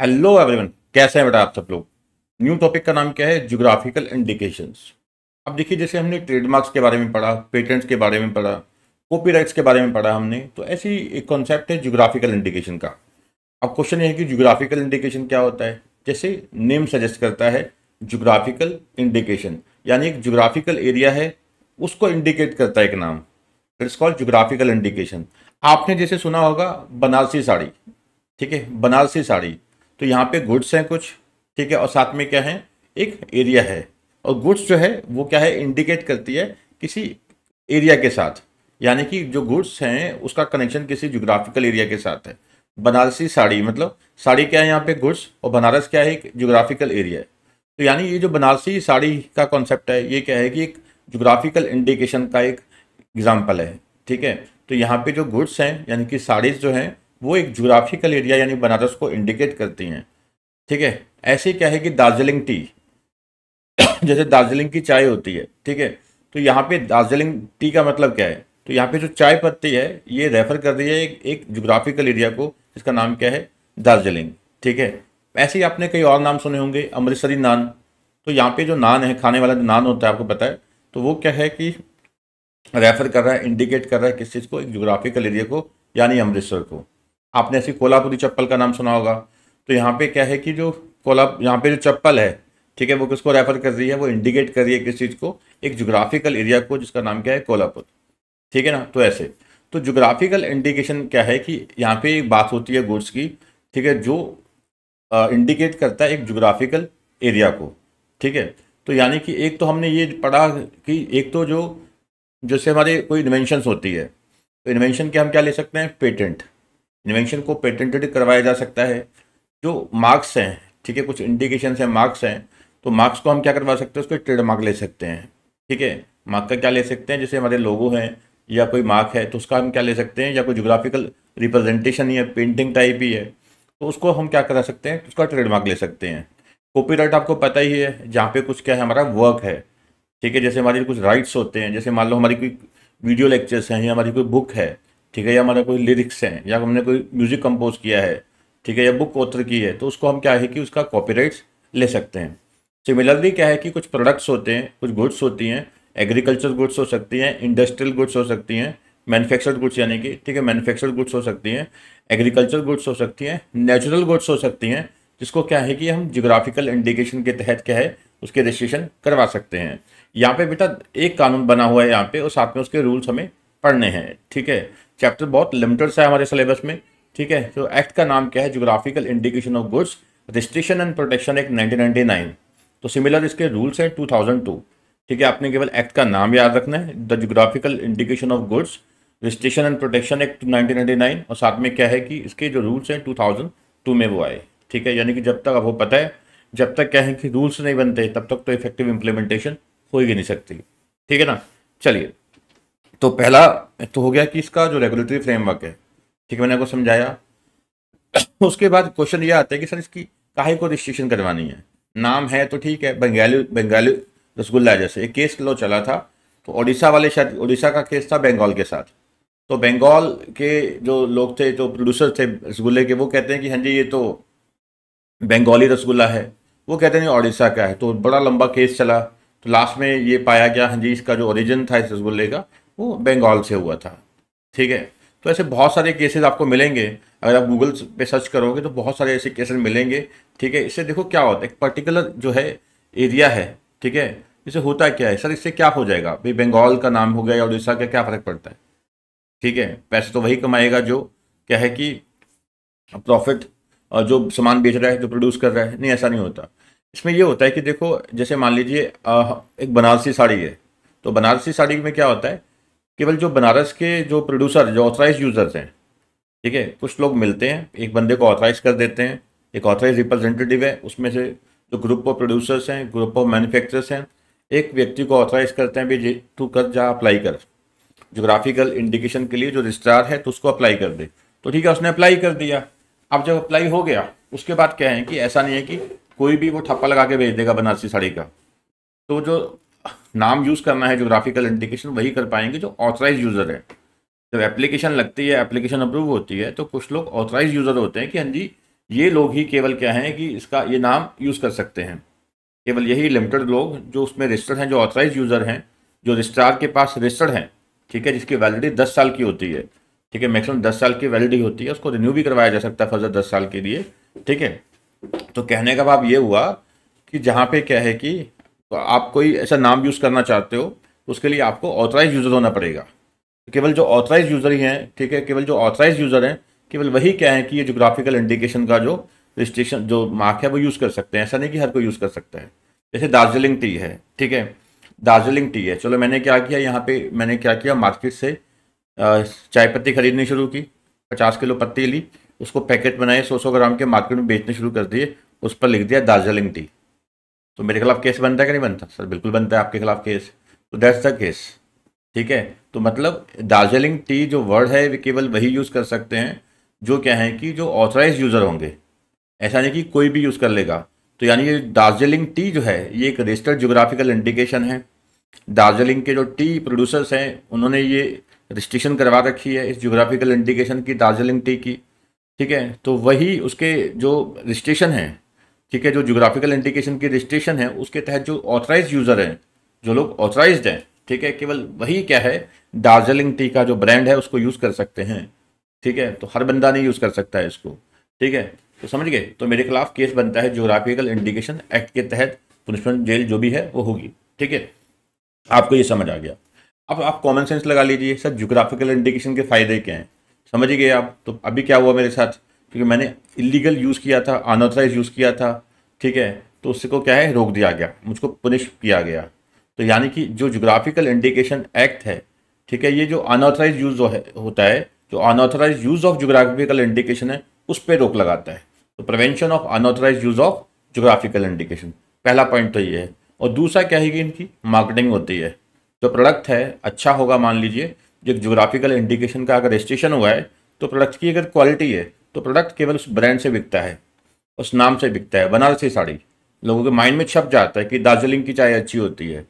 Hello everyone कैसे हैं बेटा आप सब लोग न्यू टॉपिक का नाम क्या है ज्योग्राफिकल इंडिकेशंस अब देखिए जैसे हमने ट्रेडमार्क्स के बारे में पढ़ा पेटेंट्स के बारे में पढ़ा कॉपीराइट्स के बारे में पढ़ा हमने तो ऐसी एक कॉन्सेप्ट है जोग्राफिकल इंडिकेशन का अब क्वेश्चन ये है कि ज्योग्राफिकल इंडिकेशन क्या होता है जैसे नेम सजेस्ट करता है जोग्राफिकल इंडिकेशन यानी एक जोग्राफिकल एरिया है उसको इंडिकेट करता है एक नाम इट्स कॉल्ड जोग्राफिकल इंडिकेशन आपने जैसे सुना होगा बनारसी साड़ी ठीक है बनारसी साड़ी तो यहाँ पे गुड्स हैं कुछ ठीक है और साथ में क्या है एक एरिया है और गुड्स जो है वो क्या है इंडिकेट करती है किसी एरिया के साथ यानी कि जो गुड्स हैं उसका कनेक्शन किसी जोग्राफिकल एरिया के साथ है बनारसी साड़ी मतलब साड़ी क्या है यहाँ पे गुड्स और बनारस क्या है एक जोग्राफिकल एरिया है तो यानी ये जो बनारसी साड़ी का कॉन्सेप्ट है ये क्या है कि एक जोग्राफिकल इंडिकेशन का एक एग्जाम्पल है ठीक है तो यहाँ पे जो गुड्स हैं यानी कि साड़ीज़ जो हैं वो एक जोग्राफिकल एरिया यानी बनारस को इंडिकेट करती हैं ठीक है ऐसे क्या है कि दार्जिलिंग टी जैसे दार्जिलिंग की चाय होती है ठीक है तो यहाँ पे दार्जिलिंग टी का मतलब क्या है तो यहाँ पे जो चाय पत्ती है ये रेफर कर रही है एक एक जोग्राफिकल एरिया को जिसका नाम क्या है दार्जिलिंग ठीक है ऐसे ही आपने कई और नाम सुने होंगे अमृतसरी नान तो यहाँ पे जो नान है खाने वाला जो नान होता है आपको पता है तो वो क्या है कि रेफर कर रहा है इंडिकेट कर रहा है किस चीज़ को एक जोग्राफिकल एरिया को यानी अमृतसर को आपने ऐसी कोलापुरी तो चप्पल का नाम सुना होगा तो यहाँ पे क्या है कि जो कोला यहाँ पे जो चप्पल है ठीक है वो किसको रेफर कर रही है वो इंडिकेट कर रही है किस चीज़ को एक जोग्राफिकल एरिया को जिसका नाम क्या है कोल्हापुर ठीक है ना तो ऐसे तो जोग्राफिकल इंडिकेशन क्या है कि यहाँ पे एक बात होती है गुड्स की ठीक है जो आ, इंडिकेट करता है एक जोग्राफिकल एरिया को ठीक है तो यानी कि एक तो हमने ये पढ़ा कि एक तो जो जैसे हमारे कोई इन्वेंशन होती है तो इन्वेंशन के हम क्या ले सकते हैं पेटेंट इन्वेंशन को पेटेंटेड करवाया जा सकता है जो मार्क्स हैं ठीक है कुछ इंडिकेशन हैं मार्क्स हैं तो मार्क्स को हम क्या करवा सकते हैं उसको ट्रेडमार्क ले सकते हैं ठीक है मार्क का क्या ले सकते हैं जैसे हमारे लोगो हैं या कोई मार्क है तो उसका हम क्या ले सकते हैं या कोई जोग्राफिकल रिप्रेजेंटेशन ही पेंटिंग टाइप ही है तो उसको हम क्या करा सकते हैं उसका ट्रेडमार्क ले सकते हैं कॉपीराइट आपको पता ही है जहाँ पे कुछ क्या है हमारा वर्क है ठीक है जैसे हमारी कुछ राइट्स होते हैं जैसे मान लो हमारी कोई वीडियो लेक्चर्स हैं या हमारी कोई बुक है ठीक है या हमारा कोई लिरिक्स हैं या हमने कोई म्यूज़िक कंपोज किया है ठीक है या बुक ऑथर की है तो उसको हम क्या है कि उसका कॉपी ले सकते हैं सिमिलरली क्या है कि कुछ प्रोडक्ट्स होते हैं कुछ गुड्स होती हैं एग्रीकल्चर गुड्स हो सकती हैं इंडस्ट्रियल गुड्स हो सकती हैं मैनुफैक्चर्ड गुड्स यानी कि ठीक है मैनुफेक्चर्ड गुड्स हो सकती हैं एग्रीकल्चर गुड्स हो सकती हैं नेचुरल गुड्स हो सकती हैं जिसको क्या है कि हम जोग्राफिकल इंडिकेशन के तहत क्या है उसके रजिस्ट्रेशन करवा सकते हैं यहाँ पे बेटा एक कानून बना हुआ है यहाँ पे और साथ में उसके रूल्स हमें पढ़ने हैं ठीक है चैप्टर बहुत लिमिटेड सा है हमारे सिलेबस में ठीक है तो एक्ट का नाम क्या है geographical indication of goods registration and protection act nineteen तो सिमिलर इसके रूल्स हैं टू ठीक है आपने केवल एक्ट का नाम याद रखना है the geographical indication of goods registration and protection act 1999 और साथ में क्या है कि इसके जो रूल्स हैं 2002 में वो आए ठीक है यानी कि जब तक आपको पता है जब तक क्या है कि रूल्स नहीं बनते तब तक तो इफेक्टिव इम्प्लीमेंटेशन हो ही नहीं सकती ठीक है ना चलिए तो पहला तो हो गया कि इसका जो रेगुलेटरी फ्रेमवर्क है ठीक है मैंने आपको समझाया उसके बाद क्वेश्चन ये आता है कि सर इसकी काहे को रजिस्ट्रेशन करवानी है नाम है तो ठीक है बंगाली बंगाली रसगुल्ला जैसे एक केस लो चला था तो उड़ीसा वाले शायद उड़ीसा का केस था बंगाल के साथ तो बंगाल के जो लोग थे जो प्रोड्यूसर थे रसगुल्ले के वो कहते हैं कि हाँ जी ये तो बंगाली रसगुल्ला है वो कहते हैं उड़ीसा का है तो बड़ा लंबा केस चला तो लास्ट में ये पाया गया हाँ जी इसका जो ओरिजिन था इस रसगुल्ले का वो बंगाल से हुआ था ठीक है तो ऐसे बहुत सारे केसेस आपको मिलेंगे अगर आप गूगल पे सर्च करोगे तो बहुत सारे ऐसे केसेस मिलेंगे ठीक है इससे देखो क्या होता है एक पर्टिकुलर जो है एरिया है ठीक है इसे होता क्या है सर इससे क्या हो जाएगा भाई बंगाल का नाम हो गया या उड़ीसा का क्या फ़र्क पड़ता है ठीक है पैसे तो वही कमाएगा जो क्या है कि प्रॉफिट जो सामान बेच रहा है जो प्रोड्यूस कर रहा है नहीं ऐसा नहीं होता इसमें यह होता है कि देखो जैसे मान लीजिए एक बनारसी साड़ी है तो बनारसी साड़ी में क्या होता है केवल जो बनारस के जो प्रोड्यूसर जो ऑथराइज यूज़र्स हैं ठीक है कुछ लोग मिलते हैं एक बंदे को ऑथराइज कर देते हैं एक ऑथराइज रिप्रेजेंटेटिव है उसमें से जो ग्रुप ऑफ प्रोड्यूसर्स हैं ग्रुप ऑफ मैन्युफैक्चरर्स हैं एक व्यक्ति को ऑथराइज करते हैं भी तू कर जा अप्लाई कर जोग्राफिकल इंडिकेशन के लिए जो रजिस्ट्रार है तो उसको अप्लाई कर दे तो ठीक है उसने अप्लाई कर दिया अब जब अप्लाई हो गया उसके बाद क्या है कि ऐसा नहीं है कि कोई भी वो ठप्पा लगा के भेज देगा बनारसी साड़ी का तो जो नाम यूज़ करना है जोग्राफिकल इंडिकेशन वही कर पाएंगे जो ऑथराइज यूज़र है जब एप्लीकेशन लगती है एप्लीकेशन अप्रूव होती है तो कुछ लोग ऑथराइज यूज़र होते हैं कि हाँ जी ये लोग ही केवल क्या हैं कि इसका ये नाम यूज़ कर सकते हैं केवल यही लिमिटेड लोग जो उसमें रजिस्टर्ड हैं जो ऑथराइज यूज़र हैं जो रजिस्ट्रार के पास रजिस्टर्ड हैं ठीक है जिसकी वैलिडी दस साल की होती है ठीक है मैक्सिमम दस साल की वैलिडी होती है उसको रिन्यू भी करवाया जा सकता है फर्जर दस साल के लिए ठीक है तो कहने का भाव ये हुआ कि जहाँ पे क्या है कि तो आप कोई ऐसा नाम यूज़ करना चाहते हो तो उसके लिए आपको ऑथराइज यूज़र होना पड़ेगा केवल जो ऑथराइज यूज़र ही हैं ठीक है केवल जो ऑथराइज यूज़र हैं केवल वही क्या है कि ये जोग्राफिकल इंडिकेशन का जो रजिस्ट्रेशन जो मार्क है वो यूज़ कर सकते हैं ऐसा नहीं कि हर कोई यूज़ कर सकता है जैसे दार्जिलिंग टी है ठीक है दार्जिलिंग टी है चलो मैंने क्या किया यहाँ पे मैंने क्या किया मार्केट से चाय पत्ती खरीदनी शुरू की पचास किलो पत्ती ली उसको पैकेट बनाए सौ सौ ग्राम के मार्केट में बेचने शुरू कर दिए उस पर लिख दिया दार्जिलिंग टी तो मेरे खिलाफ केस बनता है कि नहीं बनता सर बिल्कुल बनता है आपके खिलाफ केस तो दैट्स द केस ठीक है तो मतलब दार्जिलिंग टी जो वर्ड है वे केवल वही यूज़ कर सकते हैं जो क्या है कि जो ऑथराइज यूज़र होंगे ऐसा नहीं कि कोई भी यूज़ कर लेगा तो यानी ये दार्जिलिंग टी जो है ये एक रजिस्टर्ड जोग्राफिकल इंडिकेशन है दार्जिलिंग के जो टी प्रोड्यूसर्स हैं उन्होंने ये रजिस्ट्रेशन करवा रखी है इस जोग्राफिकल इंडिकेशन की दार्जिलिंग टी की ठीक है तो वही उसके जो रजिस्ट्रेशन है ठीक है जो जोग्राफिकल इंडिकेशन की रजिस्ट्रेशन है उसके तहत जो ऑथराइज यूज़र हैं जो लोग ऑथराइज हैं ठीक है केवल वही क्या है दार्जिलिंग टी का जो ब्रांड है उसको यूज़ कर सकते हैं ठीक है तो हर बंदा नहीं यूज़ कर सकता है इसको ठीक है तो समझ गए तो मेरे खिलाफ केस बनता है जोग्राफिकल इंडिकेशन एक्ट के तहत पुनिशमेंट जेल जो भी है वो होगी ठीक है आपको ये समझ आ गया अब आप कॉमन सेंस लगा लीजिए सर जोग्राफिकल इंडिकेशन के फ़ायदे क्या हैं समझ गए आप तो अभी क्या हुआ मेरे साथ क्योंकि मैंने इलीगल यूज़ किया था अनऑथराइज यूज़ किया था ठीक है तो उससे को क्या है रोक दिया गया मुझको पुनिश किया गया तो यानी कि जो जोग्राफिकल इंडिकेशन एक्ट है ठीक है ये जो अनऑथराइज यूज़ होता है जो unauthorised use of geographical indication है उस पर रोक लगाता है तो prevention of unauthorised use of geographical indication पहला पॉइंट तो ये है और दूसरा क्या है कि इनकी मार्केटिंग होती है जो प्रोडक्ट है अच्छा होगा मान लीजिए जो जोग्राफिकल इंडिकेशन का अगर रजिस्ट्रेशन हुआ है तो प्रोडक्ट की अगर क्वालिटी है तो प्रोडक्ट केवल उस ब्रांड से बिकता है उस नाम से बिकता है बनारसी साड़ी लोगों के माइंड में छप जाता है कि दार्जिलिंग की चाय अच्छी होती है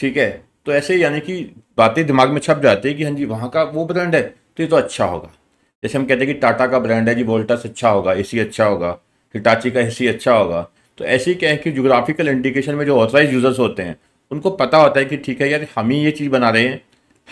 ठीक है तो ऐसे यानी कि बातें दिमाग में छप जाती है कि हाँ जी वहाँ का वो ब्रांड है तो ये तो अच्छा होगा जैसे हम कहते हैं कि टाटा का ब्रांड है जी वोल्टास अच्छा होगा ए अच्छा होगा हिटाची का ए अच्छा होगा तो ऐसे ही कहें कि जोग्राफिकल इंडिकेशन में जो ऑथराइज यूज़र्स होते हैं उनको पता होता है कि ठीक है यार हम ही ये चीज़ बना रहे हैं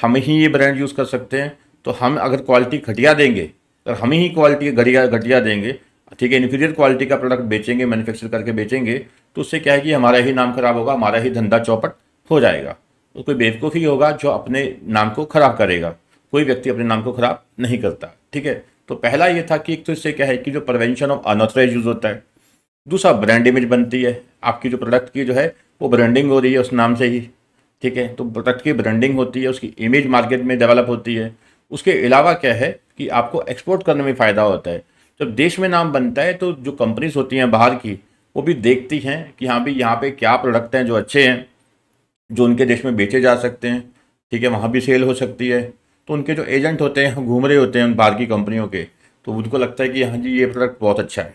हम ही ये ब्रांड यूज़ कर सकते हैं तो हम अगर क्वालिटी घटिया देंगे अगर हम ही क्वालिटी घटिया घटिया देंगे ठीक है इन्फीरियर क्वालिटी का प्रोडक्ट बेचेंगे मैन्युफैक्चर करके बेचेंगे तो उससे क्या है कि हमारा ही नाम खराब होगा हमारा ही धंधा चौपट हो जाएगा तो कोई बेवकूफ़ी होगा जो अपने नाम को खराब करेगा कोई व्यक्ति अपने नाम को खराब नहीं करता ठीक है तो पहला ये था कि एक तो इससे क्या है कि जो प्रवेंशन ऑफ अनऑथराइज यूज़ होता है दूसरा ब्रांड इमेज बनती है आपकी जो प्रोडक्ट की जो है वो ब्रांडिंग हो रही है उस नाम से ही ठीक है तो प्रोडक्ट की ब्रांडिंग होती है उसकी इमेज मार्केट में डेवलप होती है उसके अलावा क्या है कि आपको एक्सपोर्ट करने में फ़ायदा होता है जब देश में नाम बनता है तो जो कंपनीज होती हैं बाहर की वो भी देखती हैं कि हाँ भाई यहाँ पे क्या प्रोडक्ट हैं जो अच्छे हैं जो उनके देश में बेचे जा सकते हैं ठीक है वहाँ भी सेल हो सकती है तो उनके जो एजेंट होते हैं घूम रहे होते हैं उन बाहर की कंपनियों के तो उनको लगता है कि हाँ जी ये प्रोडक्ट बहुत अच्छा है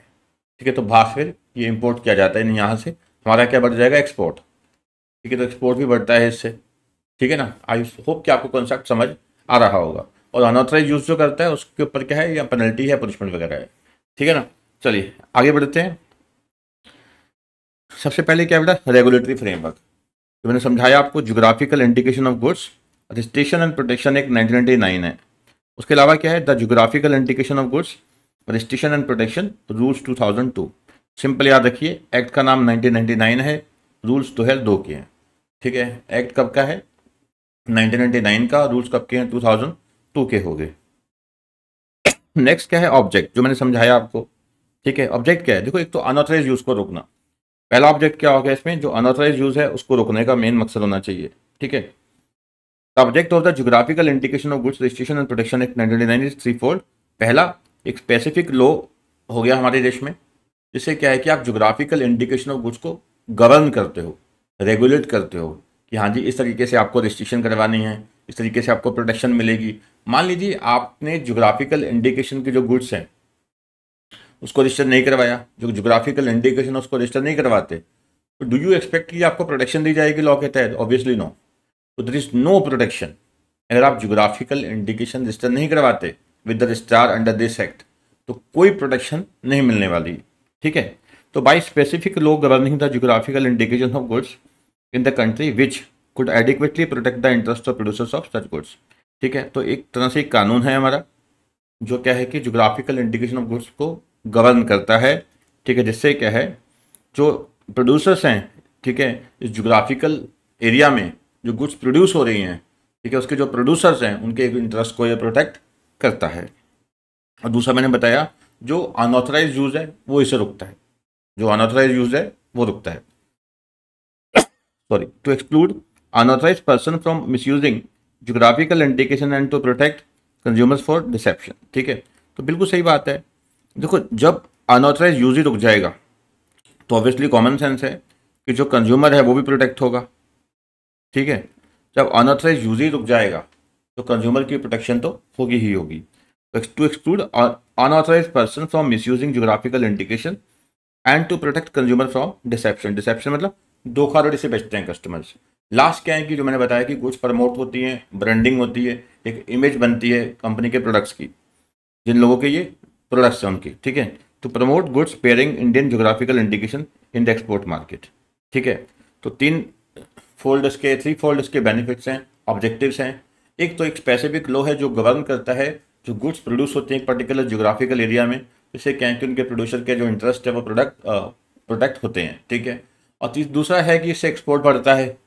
ठीक है तो बाहर फिर ये इम्पोर्ट किया जाता है यहाँ से हमारा क्या बढ़ जाएगा एक्सपोर्ट ठीक है तो एक्सपोर्ट भी बढ़ता है इससे ठीक है ना आई होप कि आपको कॉन्सेप्ट समझ आ रहा होगा और अनऑथराइज यूज़ जो करता है उसके ऊपर क्या है या पेनल्टी है पनिशमेंट वगैरह है ठीक है ना चलिए आगे बढ़ते हैं सबसे पहले क्या बेटा रेगुलेटरी फ्रेमवर्क तो मैंने समझाया आपको geographical indication of goods registration and protection एक नाइनटीन है उसके अलावा क्या है the geographical indication of goods registration and protection rules two simple याद रखिए एक्ट का नाम 1999 है रूल्स दो तो दो के हैं ठीक है एक्ट कब का है 1999 का रूल्स कब के हैं टू के हो गए नेक्स्ट क्या है ऑब्जेक्ट जो मैंने समझाया आपको ठीक है ऑब्जेक्ट क्या है देखो एक तो अनऑथराइज यूज को रोकना पहला ऑब्जेक्ट क्या हो गया इसमें जो अनऑथराइज यूज है उसको रोकने का मेन मकसद होना चाहिए ठीक है object of the geographical indication of goods registration and protection act nineteen threefold पहला एक स्पेसिफिक लॉ हो गया हमारे देश में जिससे क्या है कि आप जोग्राफिकल इंडिकेशन ऑफ गुड्स को गवर्न करते हो रेगुलेट करते हो कि हाँ जी इस तरीके से आपको रजिस्ट्रेशन करवानी है इस तरीके से आपको प्रोटेक्शन मिलेगी मान लीजिए आपने जोग्राफिकल इंडिकेशन के जो गुड्स हैं उसको रजिस्टर नहीं करवाया जो जोग्राफिकल इंडिकेशन उसको रजिस्टर नहीं करवाते तो डू यू एक्सपेक्ट कि आपको प्रोटेक्शन दी जाएगी लॉ के तहत ऑब्वियसली नो तो दर इज़ नो प्रोटेक्शन अगर आप जोग्राफिकल इंडिकेशन रजिस्टर नहीं करवाते with the registrar under this act तो कोई प्रोटेक्शन नहीं मिलने वाली ठीक है तो by specific law governing the geographical indication of goods in the country which could adequately protect the interest of producers of such goods ठीक है तो एक तरह से एक कानून है हमारा जो क्या है कि जोग्राफिकल इंडिकेशन ऑफ गुड्स को गवर्न करता है ठीक है जिससे क्या है जो प्रोड्यूसर्स हैं ठीक है इस जोग्राफिकल एरिया में जो गुड्स प्रोड्यूस हो रही हैं ठीक है उसके जो प्रोड्यूसर्स हैं उनके इंटरेस्ट को ये प्रोटेक्ट करता है और दूसरा मैंने बताया जो अनऑथराइज यूज़ है वो इसे रुकता है जो अनऑथराइज यूज़ है वो रुकता है sorry to exclude unauthorized person from misusing geographical indication and to protect consumers for deception ठीक है तो बिल्कुल सही बात है देखो जब अनऑथराइज यूज ही रुक जाएगा तो ऑब्वियसली कॉमन सेंस है कि जो कंज्यूमर है वो भी प्रोटेक्ट होगा ठीक है जब अनऑथराइज यूज ही रुक जाएगा तो कंज्यूमर की प्रोटेक्शन तो होगी ही होगी to exclude unauthorised person from misusing geographical indication and to protect consumer from deception deception मतलब धोखाधड़ी से बेचते हैं कस्टमर्स लास्ट क्या है कि जो मैंने बताया कि कुछ प्रमोट होती हैं ब्रांडिंग होती है एक इमेज बनती है कंपनी के प्रोडक्ट्स की जिन लोगों के ये प्रोडक्ट्स हैं उनके ठीक है तो promote goods bearing Indian geographical indication in the export market ठीक है तो तीन फोल्ड के थ्री फोल्ड के बेनिफिट्स हैं ऑब्जेक्टिव्स हैं एक तो एक स्पेसिफिक लॉ है जो गवर्न करता है जो गुड्स प्रोड्यूस होते हैं एक पर्टिकुलर जोग्राफिकल एरिया में इससे कहें कि उनके प्रोड्यूसर के जो इंटरेस्ट है वो प्रोडक्ट प्रोडक्ट होते हैं ठीक है और दूसरा है कि इससे एक्सपोर्ट बढ़ता है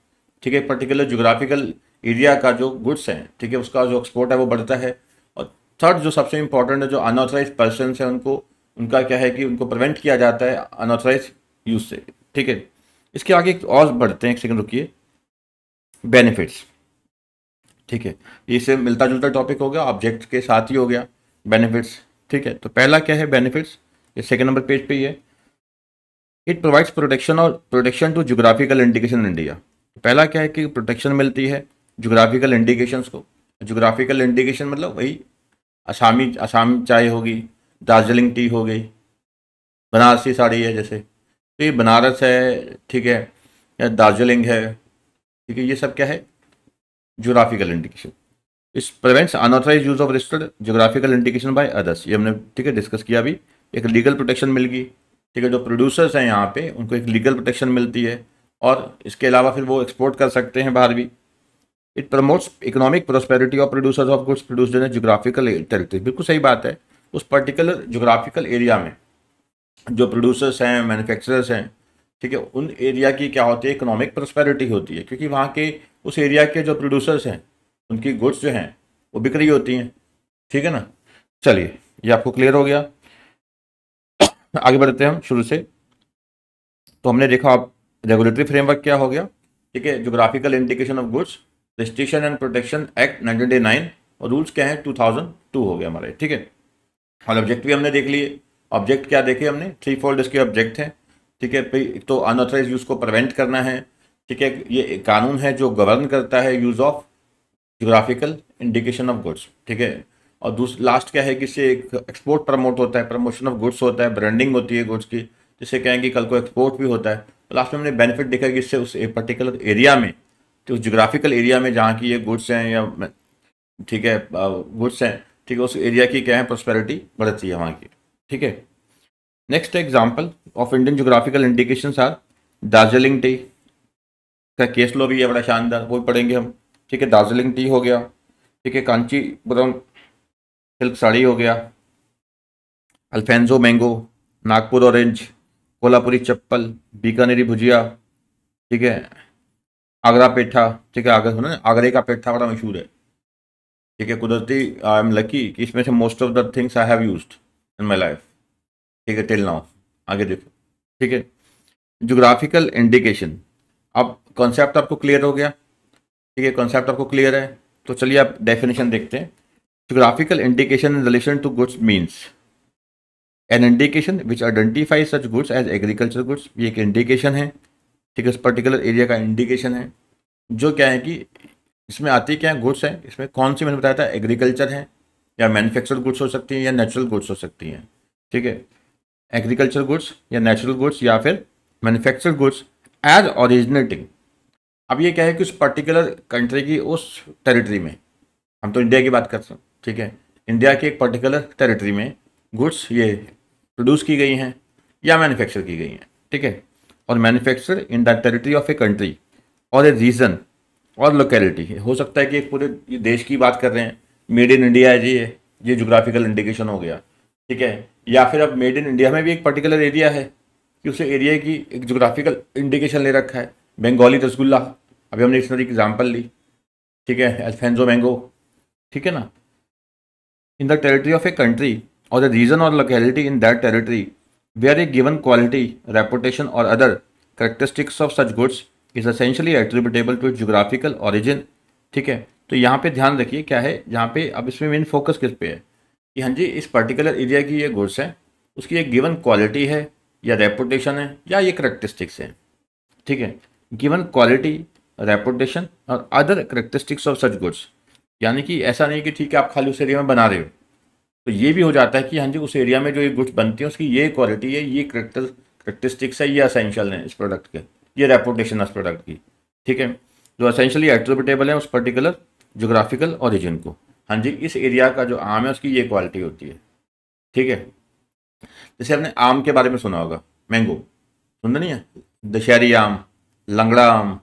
ठीक है पर्टिकुलर जोग्राफिकल एरिया का जो गुड्स हैं ठीक है उसका जो एक्सपोर्ट है वो बढ़ता है और थर्ड जो सबसे इम्पोर्टेंट है जो अनऑथराइज पर्सन है उनको उनका क्या है कि उनको प्रिवेंट किया जाता है अनऑथराइज यूज से ठीक है इसके आगे एक और बढ़ते हैं एक सेकेंड रुकिए बेनिफिट्स ठीक है ये से मिलता जुलता टॉपिक हो गया ऑब्जेक्ट के साथ ही हो गया बेनिफिट्स ठीक है तो पहला क्या है बेनिफिट्स ये सेकंड नंबर पेज पे ही है इट प्रोवाइड्स प्रोटेक्शन और protection to geographical indication India पहला क्या है कि प्रोटेक्शन मिलती है जोग्राफिकल इंडिकेशंस को जोग्राफिकल इंडिकेशन मतलब वही असामी असाम चाय होगी दार्जिलिंग टी हो गई बनारसी साड़ी है जैसे तो ये बनारस है ठीक है या दार्जिलिंग है ठीक है ये सब क्या है जोग्राफिकल इंडिकेशन इस prevents unauthorised use of registered geographical indication by others ये हमने ठीक है डिस्कस किया अभी एक लीगल प्रोटेक्शन मिल गई ठीक है जो प्रोड्यूसर्स हैं यहाँ पे उनको एक लीगल प्रोटेक्शन मिलती है और इसके अलावा फिर वो एक्सपोर्ट कर सकते हैं बाहर भी it promotes economic prosperity of producers of goods produce in geographical territory बिल्कुल सही बात है उस पर्टिकुलर जोग्राफिकल एरिया में जो प्रोड्यूसर्स हैं मैन्युफैक्चरर्स हैं ठीक है उन एरिया की क्या होती है इकोनॉमिक प्रोस्पेरिटी होती है क्योंकि वहाँ के उस एरिया के जो प्रोड्यूसर्स हैं उनकी गुड्स जो हैं वो बिक्री होती हैं ठीक है ना चलिए ये आपको क्लियर हो गया आगे बढ़ते हैं हम शुरू से तो हमने देखा आप रेगुलेटरी फ्रेमवर्क क्या हो गया ठीक है geographical indication of goods registration and protection act nineteen और रूल्स क्या हैं टू हो गया हमारे ठीक है और ऑब्जेक्ट भी हमने देख लिए ऑब्जेक्ट क्या देखे हमने थ्री फोल्ड इसके ऑब्जेक्ट हैं ठीक है एक तो अनऑथराइज यूज़ को प्रिवेंट करना है ठीक है ये कानून है जो गवर्न करता है use of geographical indication of goods ठीक है और दूसरा लास्ट क्या है कि इससे एक एक्सपोर्ट प्रमोट होता है प्रमोशन ऑफ गुड्स होता है ब्रांडिंग होती है गुड्स की जिसे कहेंगे कि कल को एक्सपोर्ट भी होता है तो लास्ट में हमने बेनिफिट देखा कि इससे उस पर्टिकुलर एरिया में तो उस जोग्राफिकल एरिया में जहाँ की ये गुड्स हैं या ठीक है गुड्स हैं ठीक है उस एरिया की क्या है प्रोस्पेरिटी बढ़ती है वहाँ की ठीक है next example of Indian geographical indication are Darjeeling tea का केस लो भी है बड़ा शानदार वो भी पढ़ेंगे हम ठीक है दार्जिलिंग टी हो गया ठीक है कांचीपुरम सिल्क साड़ी हो गया alphonso mango Nagpur orange Kolhapuri chappal Bikaneri bhujia ठीक है आगरा पेठा ठीक है आगरा ना आगरे का पेठा बड़ा मशहूर है ठीक है कुदरती आई एम लकी कि इसमें से most of the things I have used in my life ठीक है टिल नाउ आगे देखो ठीक है जोग्राफिकल इंडिकेशन अब कॉन्सेप्ट आपको क्लियर हो गया ठीक है कॉन्सेप्ट आपको क्लियर है तो चलिए आप डेफिनेशन देखते हैं geographical indication in relation to goods means an indication which identify such goods as agriculture goods ये एक इंडिकेशन है ठीक है उस पर्टिकुलर एरिया का इंडिकेशन है जो क्या है कि इसमें आती क्या है गुड्स हैं इसमें कौन सी मैंने बताया था एग्रीकल्चर है या मैन्युफैक्चर गुड्स हो सकती हैं या नेचुरल गुड्स हो सकती हैं ठीक है एग्रीकल्चर गुड्स या नेचुरल गुड्स या फिर मैन्युफैक्चर गुड्स एज ओरिजिनेटिंग अब ये क्या है कि उस पर्टिकुलर कंट्री की उस टेरिटरी में हम तो इंडिया की बात कर सकते ठीक है इंडिया की एक पर्टिकुलर टेरिटरी में गुड्स ये प्रोड्यूस की गई हैं या मैन्युफैक्चर की गई हैं ठीक है और manufacture in the territory of a country और ए रीजन और लोकेलिटी हो सकता है कि एक पूरे देश की बात कर रहे हैं मेड इन इंडिया है जी ये ये जोग्राफिकल इंडिकेशन हो गया ठीक है या फिर अब मेड इन इंडिया में भी एक पर्टिकुलर एरिया है कि उस एरिया की एक जोग्राफिकल इंडिकेशन ले रखा है बंगाली रसगुल्ला अभी हमने की एग्जाम्पल ली ठीक है एल्फेंजो मैंगो ठीक है ना in the territory of a country or the region or locality in that territory where a given quality, reputation or other characteristics of such goods is essentially attributable to geographical origin. ठीक है तो यहाँ पे ध्यान रखिए क्या है यहाँ पे अब इसमें मेन फोकस किस पे है कि हाँ जी इस पर्टिकुलर एरिया की ये गुड्स हैं उसकी एक गिवन क्वालिटी है या रेपुटेशन है या ये करेक्टरिस्टिक्स हैं ठीक है गिवन क्वालिटी रेपुटेशन और other characteristics of such goods यानी कि ऐसा नहीं कि ठीक है आप खाली उस एरिया में बना रहे हो तो ये भी हो जाता है कि हाँ जी उस एरिया में जो ये गुड्स बनती हैं उसकी ये क्वालिटी है ये करेक्टर करेक्टरिस्टिक्स है ये असेंशियल है इस प्रोडक्ट के ये रेपोटेशन है इस प्रोडक्ट की ठीक है जो असेंशली एट्रीब्यूटेबल है उस पर्टिकुलर जोग्राफिकल ओरिजिन को हाँ जी इस एरिया का जो आम है उसकी ये क्वालिटी होती है ठीक है जैसे आपने आम के बारे में सुना होगा मैंगो सुनना नहीं है दशहरी आम लंगड़ा आम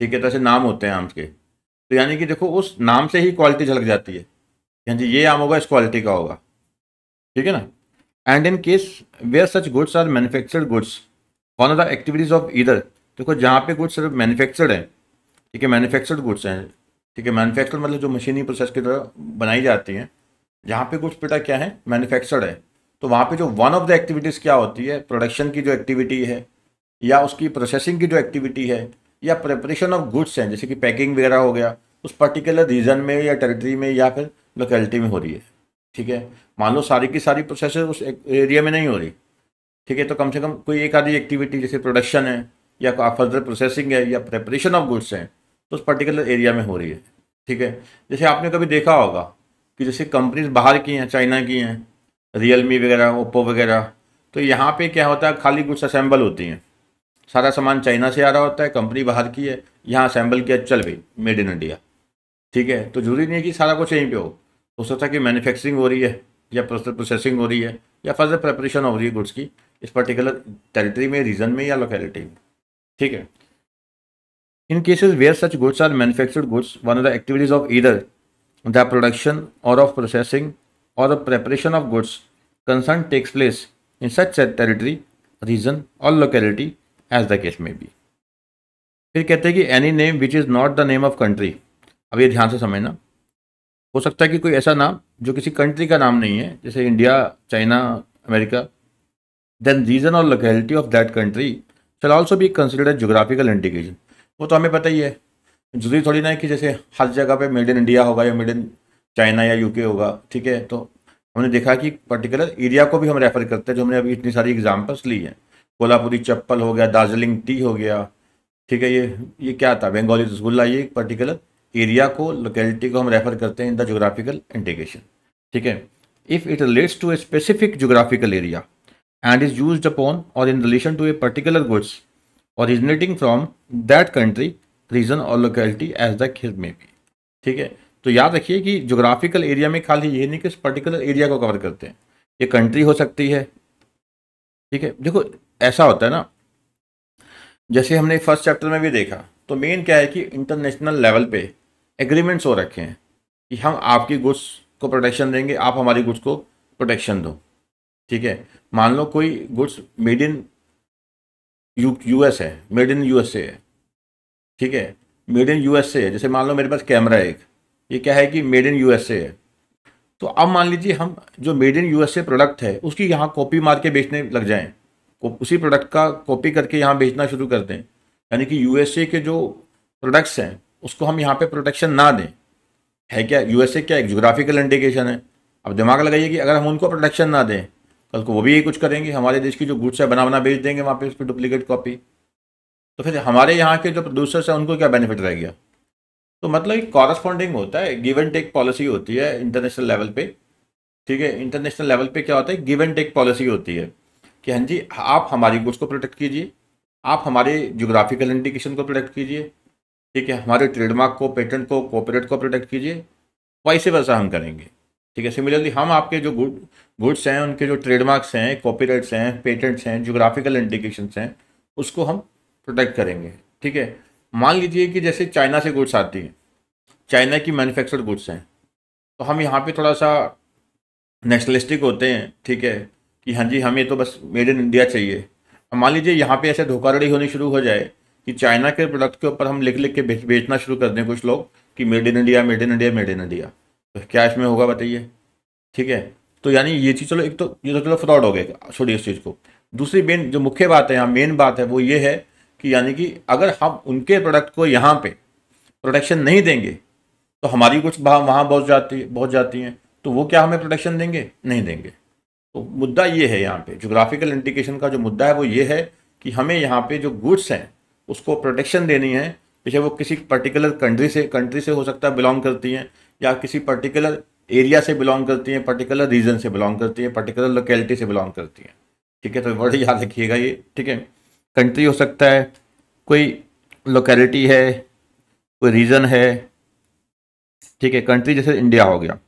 ठीक है तो ऐसे नाम होते हैं आम के तो यानी कि देखो उस नाम से ही क्वालिटी झलक जाती है हाँ जी ये आम होगा इस क्वालिटी का होगा ठीक है ना and in case where such goods are manufactured goods one of the activities of इधर देखो जहाँ पे गुड्स सिर्फ मैन्युफैक्चर्ड हैं ठीक है मैन्युफैक्चर्ड गुड्स हैं ठीक है मैन्युफैक्चर मतलब जो मशीनी प्रोसेस की तरह बनाई जाती हैं जहाँ पे कुछ बेटा क्या है मैन्युफैक्चर्ड है तो वहाँ पे जो वन ऑफ द एक्टिविटीज़ क्या होती है प्रोडक्शन की जो एक्टिविटी है या उसकी प्रोसेसिंग की जो एक्टिविटी है या प्रिपरेशन ऑफ गुड्स हैं जैसे कि पैकिंग वगैरह हो गया उस पर्टिकुलर रीजन में या टेरिटरी में या फिर लोकेलिटी में हो रही है ठीक है मान लो सारी की सारी प्रोसेस उस एरिया में नहीं हो रही ठीक है तो कम से कम कोई एक आधी एक्टिविटी जैसे प्रोडक्शन है या फर्दर प्रोसेसिंग है या प्रेपरेशन ऑफ गुड्स हैं तो उस पर्टिकुलर एरिया में हो रही है ठीक है जैसे आपने कभी देखा होगा कि जैसे कंपनीज बाहर की हैं चाइना की हैं रियलमी वगैरह ओप्पो वगैरह तो यहाँ पे क्या होता है खाली गुड्स असेंबल होती हैं सारा सामान चाइना से आ रहा होता है कंपनी बाहर की है यहाँ असेंबल किया चल भाई मेड इन इंडिया ठीक है तो जरूरी नहीं है कि सारा कुछ यहीं पे हो हो तो सकता है कि मैन्युफैक्चरिंग हो रही है या प्रोसेसिंग हो रही है या फर्दर प्रेपरेशन हो रही है गुड्स की इस पर्टिकुलर टेरिटरी में रीजन में या लोकेलिटी में ठीक है in cases where such goods are manufactured goods one of the activities of either the production और ऑफ प्रोसेसिंग और of preparation of goods concern takes place in such territory region और locality as the case may be फिर कहते हैं कि any name which is not the name of country अब ये ध्यान से समझना हो सकता है कि कोई ऐसा नाम जो किसी कंट्री का नाम नहीं है जैसे India China America then region और locality of that country shall also be considered geographical indication वो तो हमें पता ही है जरूरी थोड़ी ना है कि जैसे हर जगह पे मेड इन इंडिया होगा या मेड इन चाइना या यूके होगा ठीक है तो हमने देखा कि पर्टिकुलर एरिया को भी हम रेफर करते हैं जो हमने अभी इतनी सारी एग्जाम्पल्स ली हैं कोल्हापुरी चप्पल हो गया दार्जिलिंग टी हो गया ठीक है ये ये क्या था बंगाली रसगुल्ला ये एक पर्टिकुलर एरिया को लोकेलिटी को हम रेफर करते हैं इन द जोग्राफिकल इंटीग्रेशन ठीक है if it relates to a specific geographical area and is use upon और in relation to a particular goods originating from that country region और लोकेलिटी एज द खिर में भी ठीक है तो याद रखिए कि जोग्राफिकल एरिया में खाली ये नहीं कि इस पर्टिकुलर एरिया को कवर करते हैं ये कंट्री हो सकती है ठीक है देखो ऐसा होता है ना जैसे हमने फर्स्ट चैप्टर में भी देखा तो मेन क्या है कि इंटरनेशनल लेवल पे एग्रीमेंट्स हो रखे हैं कि हम आपकी गुड्स को प्रोटेक्शन देंगे आप हमारी गुड्स को प्रोटेक्शन दो ठीक है मान लो कोई goods made in U US है मेड इन यूएसए है ठीक है मेड इन यूएसए है जैसे मान लो मेरे पास कैमरा एक ये क्या है कि मेड इन यूएसए है तो अब मान लीजिए हम जो मेड इन यूएसए प्रोडक्ट है उसकी यहाँ कॉपी मार के बेचने लग जाएं उसी प्रोडक्ट का कॉपी करके यहाँ बेचना शुरू कर दें यानी कि यूएसए के जो प्रोडक्ट्स हैं उसको हम यहाँ पे प्रोटेक्शन ना दें है क्या यूएसए क्या एक जोग्राफिकल इंडिकेशन है अब दिमाग लगाइए कि अगर हम उनको प्रोटेक्शन ना दें कल को वो भी यही कुछ करेंगे हमारे देश की जो गुड्स है बना बना बेच देंगे वहाँ पे उसकी डुप्लीकेट कॉपी तो फिर हमारे यहाँ के जो प्रोड्यूसर्स हैं उनको क्या बेनिफिट रह गया तो मतलब एक कॉरस्पॉन्डिंग होता है गिव एंड टेक पॉलिसी होती है इंटरनेशनल लेवल पे ठीक है इंटरनेशनल लेवल पे क्या होता है गिव एंड टेक पॉलिसी होती है कि हाँ जी आप हमारी गुड्स को प्रोटेक्ट कीजिए आप हमारे जोग्राफिकल इंडिकेशन को प्रोटेक्ट कीजिए ठीक है हमारे ट्रेडमार्क को पेटेंट को कॉपरेट को प्रोटेक्ट कीजिए वैसे वैसा हम करेंगे ठीक है सिमिलरली हम आपके जो गुड गुड्स हैं उनके जो ट्रेडमार्क्स हैं कॉपीराइट्स हैं पेटेंट्स हैं जोग्राफिकल इंडिकेशंस हैं उसको हम प्रोटेक्ट करेंगे ठीक है मान लीजिए कि जैसे चाइना से गुड्स आती हैं चाइना की मैन्युफैक्चर्ड गुड्स हैं तो हम यहाँ पे थोड़ा सा नेशनलिस्टिक होते हैं ठीक है कि हाँ जी हमें तो बस मेड इन इंडिया चाहिए मान लीजिए यहाँ पर ऐसे धोखाधड़ी होनी शुरू हो जाए कि चाइना के प्रोडक्ट के ऊपर हम लिख लिख के बेचना शुरू कर दें कुछ लोग कि made in India made in India made in India तो क्या इसमें होगा बताइए ठीक है तो यानी ये चीज़ चलो एक तो ये तो चलो फ्रॉड हो गया छोड़िए इस चीज़ को दूसरी मेन जो मुख्य बात है यहाँ मेन बात है वो ये है कि यानी कि अगर हम उनके प्रोडक्ट को यहाँ पर प्रोटेक्शन नहीं देंगे तो हमारी कुछ वहाँ बहुत जाती है बहुत जाती हैं तो वो क्या हमें प्रोटेक्शन देंगे नहीं देंगे तो मुद्दा ये है यहाँ पे जोग्राफिकल इंडिकेशन का जो मुद्दा है वो ये है कि हमें यहाँ पे जो गुड्स हैं उसको प्रोटेक्शन देनी है जैसे वो किसी पर्टिकुलर कंट्री से कंट्री से हो सकता है बिलोंग करती हैं या किसी पर्टिकुलर एरिया से बिलोंग करती हैं पर्टिकुलर रीजन से बिलोंग करती हैं पर्टिकुलर लोकेलिटी से बिलोंग करती हैं ठीक है तो वर्ड याद रखिएगा ये ठीक है कंट्री हो सकता है कोई लोकेलिटी है कोई रीजन है ठीक है कंट्री जैसे इंडिया हो गया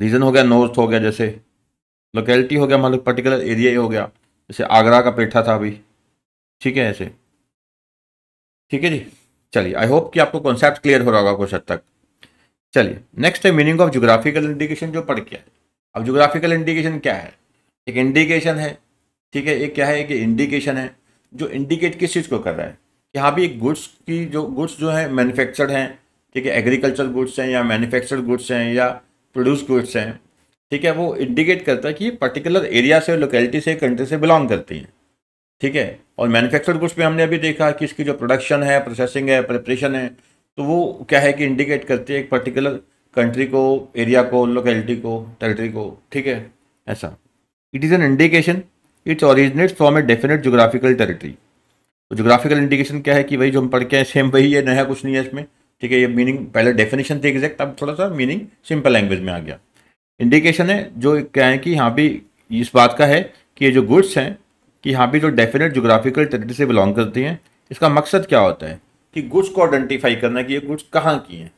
रीजन हो गया नॉर्थ हो गया जैसे लोकेलिटी हो गया मतलब पर्टिकुलर एरिया ही हो गया जैसे आगरा का पेठा था अभी ठीक है ऐसे ठीक है जी चलिए आई होप कि आपको कॉन्सेप्ट क्लियर हो रहा होगा कुछ हद तक चलिए नेक्स्ट है मीनिंग ऑफ जोग्राफिकल इंडिकेशन जो पढ़ के अब जोग्राफिकल इंडिकेशन क्या है एक इंडिकेशन है ठीक है एक क्या है एक इंडिकेशन है जो इंडिकेट किस चीज़ को कर रहा है यहाँ भी एक गुड्स की जो गुड्स जो है मैन्युफैक्चर्ड हैं ठीक है एग्रीकल्चर गुड्स हैं या मैन्युफैक्चर्ड गुड्स हैं या प्रोड्यूस गुड्स हैं ठीक है वो इंडिकेट करता है कि पर्टिकुलर एरिया से लोकेलिटी से कंट्री से बिलोंग करती हैं ठीक है और मैन्युफैक्चर गुड्स में हमने अभी देखा कि इसकी जो प्रोडक्शन है प्रोसेसिंग है प्रिपरेशन है तो वो क्या है कि इंडिकेट करती है एक पर्टिकुलर कंट्री को एरिया को लोकेलिटी को टेरिटरी को ठीक है ऐसा it is an indication it's originate from a definite geographical territory तो जोग्राफिकल इंडिकेशन क्या है कि वही जो हम पढ़ के हैं सेम वही है नया कुछ नहीं है इसमें ठीक है ये मीनिंग पहले डेफिनेशन थी एग्जैक्ट अब थोड़ा सा मीनिंग सिंपल लैंग्वेज में आ गया इंडिकेशन है जो क्या है कि यहाँ भी इस बात का है कि ये जो गुड्स हैं कि यहाँ पे जो डेफिनेट जोग्राफिकल टेरिटरी से बिलोंग करती हैं इसका मकसद क्या होता है कि गुड्स को आइडेंटिफाई करना कि ये गुड्स कहाँ की हैं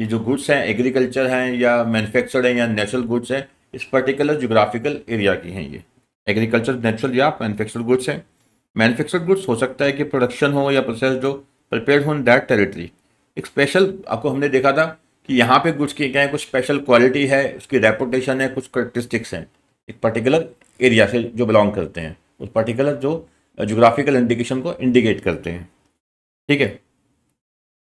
ये जो गुड्स हैं एग्रीकल्चर हैं या मैनुफेक्चर्ड हैं या नेचुरल गुड्स हैं इस पर्टिकुलर जोग्राफिकल एरिया की हैं ये एग्रीकल्चर नेचुरल या मैनुफेक्चर्ड गुड्स हैं मैनुफेक्चर्ड गुड्स हो सकता है कि प्रोडक्शन हो या प्रोसेस हो प्रिपेयर हो इन दैट टेरिटरी एक स्पेशल आपको हमने देखा था कि यहाँ पे गुड्स की क्या है कुछ स्पेशल क्वालिटी है उसकी रेपुटेशन है कुछ करेक्टरिस्टिक्स हैं एक पर्टिकुलर एरिया से जो बिलोंग करते हैं उस पर्टिकुलर जो जोग्राफिकल uh, इंडिकेशन को इंडिकेट करते हैं ठीक है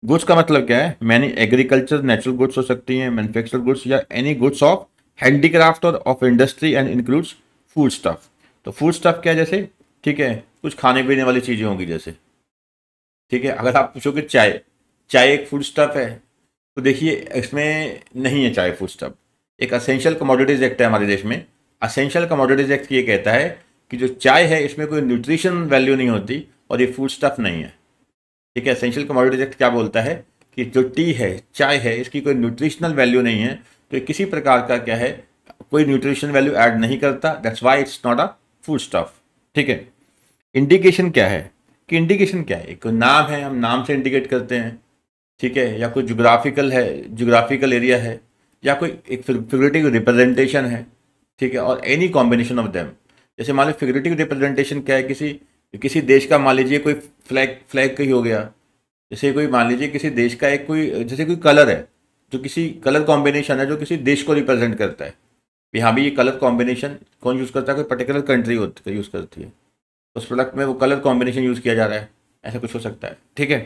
गुड्स का मतलब क्या है मैनी एग्रीकल्चर नेचुरल गुड्स हो सकती हैं मैनुफेक्चर गुड्स या any goods of handicraft or of industry and includes food stuff तो फूड स्टफ क्या है जैसे ठीक है कुछ खाने पीने वाली चीज़ें होंगी जैसे ठीक है अगर आप पूछोगे चाय चाय एक फूड स्टफ है तो देखिए इसमें नहीं है चाय फूड स्टफ एक असेंशियल कमोडिटीज़ एक्ट है हमारे देश में असेंशियल कमोडिटीज़ एक्ट ये कहता है कि जो चाय है इसमें कोई न्यूट्रिशन वैल्यू नहीं होती और ये फूड स्टफ नहीं है ठीक है एसेंशियल कमोडिटी एक्ट क्या बोलता है कि जो टी है चाय है इसकी कोई न्यूट्रिशनल वैल्यू नहीं है तो किसी प्रकार का क्या है कोई न्यूट्रिशन वैल्यू ऐड नहीं करता that's why it's not a food stuff ठीक है इंडिकेशन क्या है कि इंडिकेशन क्या है कोई तो नाम है हम नाम से इंडिकेट करते हैं ठीक है या कोई जोग्राफिकल है जोग्राफिकल एरिया है या कोई एक फिगरेटिव रिप्रेजेंटेशन है ठीक है और एनी कॉम्बिनेशन ऑफ देम जैसे मान लो फिगरेटिव रिप्रेजेंटेशन क्या है किसी किसी देश का मान लीजिए कोई फ्लैग फ्लैग का ही हो गया जैसे कोई मान लीजिए किसी देश का एक कोई जैसे कोई कलर है जो किसी कलर कॉम्बिनेशन है जो किसी देश को रिप्रेजेंट करता है यहाँ भी ये कलर कॉम्बिनेशन कौन यूज़ करता है कोई पर्टिकुलर कंट्री होती यूज़ करती है उस प्रोडक्ट में वो कलर कॉम्बिनेशन यूज़ किया जा रहा है ऐसा कुछ हो सकता है ठीक है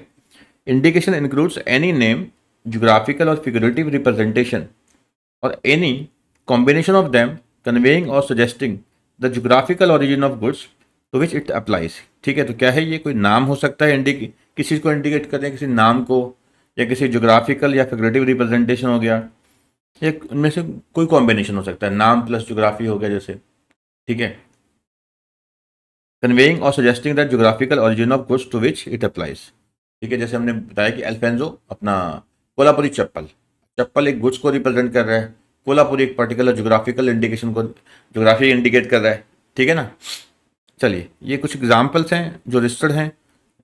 indication includes any name geographical or figurative representation or any combination of them conveying or suggesting the geographical origin of goods to which it applies ठीक है तो क्या है ये कोई नाम हो सकता है इंडिक किसी चीज़ को इंडिकेट करते हैं किसी नाम को या किसी जोग्राफिकल या फिगरेटिव रिप्रेजेंटेशन हो गया या उनमें से कोई कॉम्बिनेशन हो सकता है नाम प्लस जोग्राफी हो गया जैसे ठीक है conveying or suggesting that geographical origin of goods to which it applies ठीक है जैसे हमने बताया कि एल्फेंजो अपना कोलापुरी चप्पल चप्पल एक गुड्स को रिप्रेजेंट कर रहा है कोल्हापुर एक पर्टिकुलर जोग्राफिकल इंडिकेशन को जोग्राफी इंडिकेट कर रहा है ठीक है ना चलिए ये कुछ एग्जाम्पल्स हैं जो रजिस्टर्ड हैं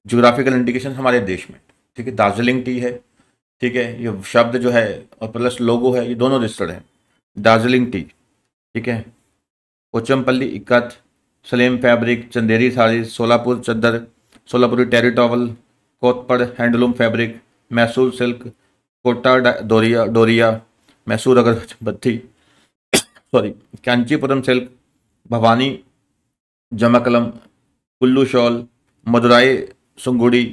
जोग्राफिकल इंडिकेशन हमारे देश में ठीक है दार्जिलिंग टी है ठीक है ये शब्द जो है और प्लस लोगो है ये दोनों रजिस्टर्ड हैं दार्जिलिंग टी ठीक है Pochampally Ikat Salem fabric Chanderi sari Solapur chaddar Solapuri terry towel Kotpad handloom fabric Mysore silk Kota Doria Doria Mysore अगर agarbatti sorry Kanchipuram silk Bhavani Jamakkalam Kullu shawl Madurai Sungudi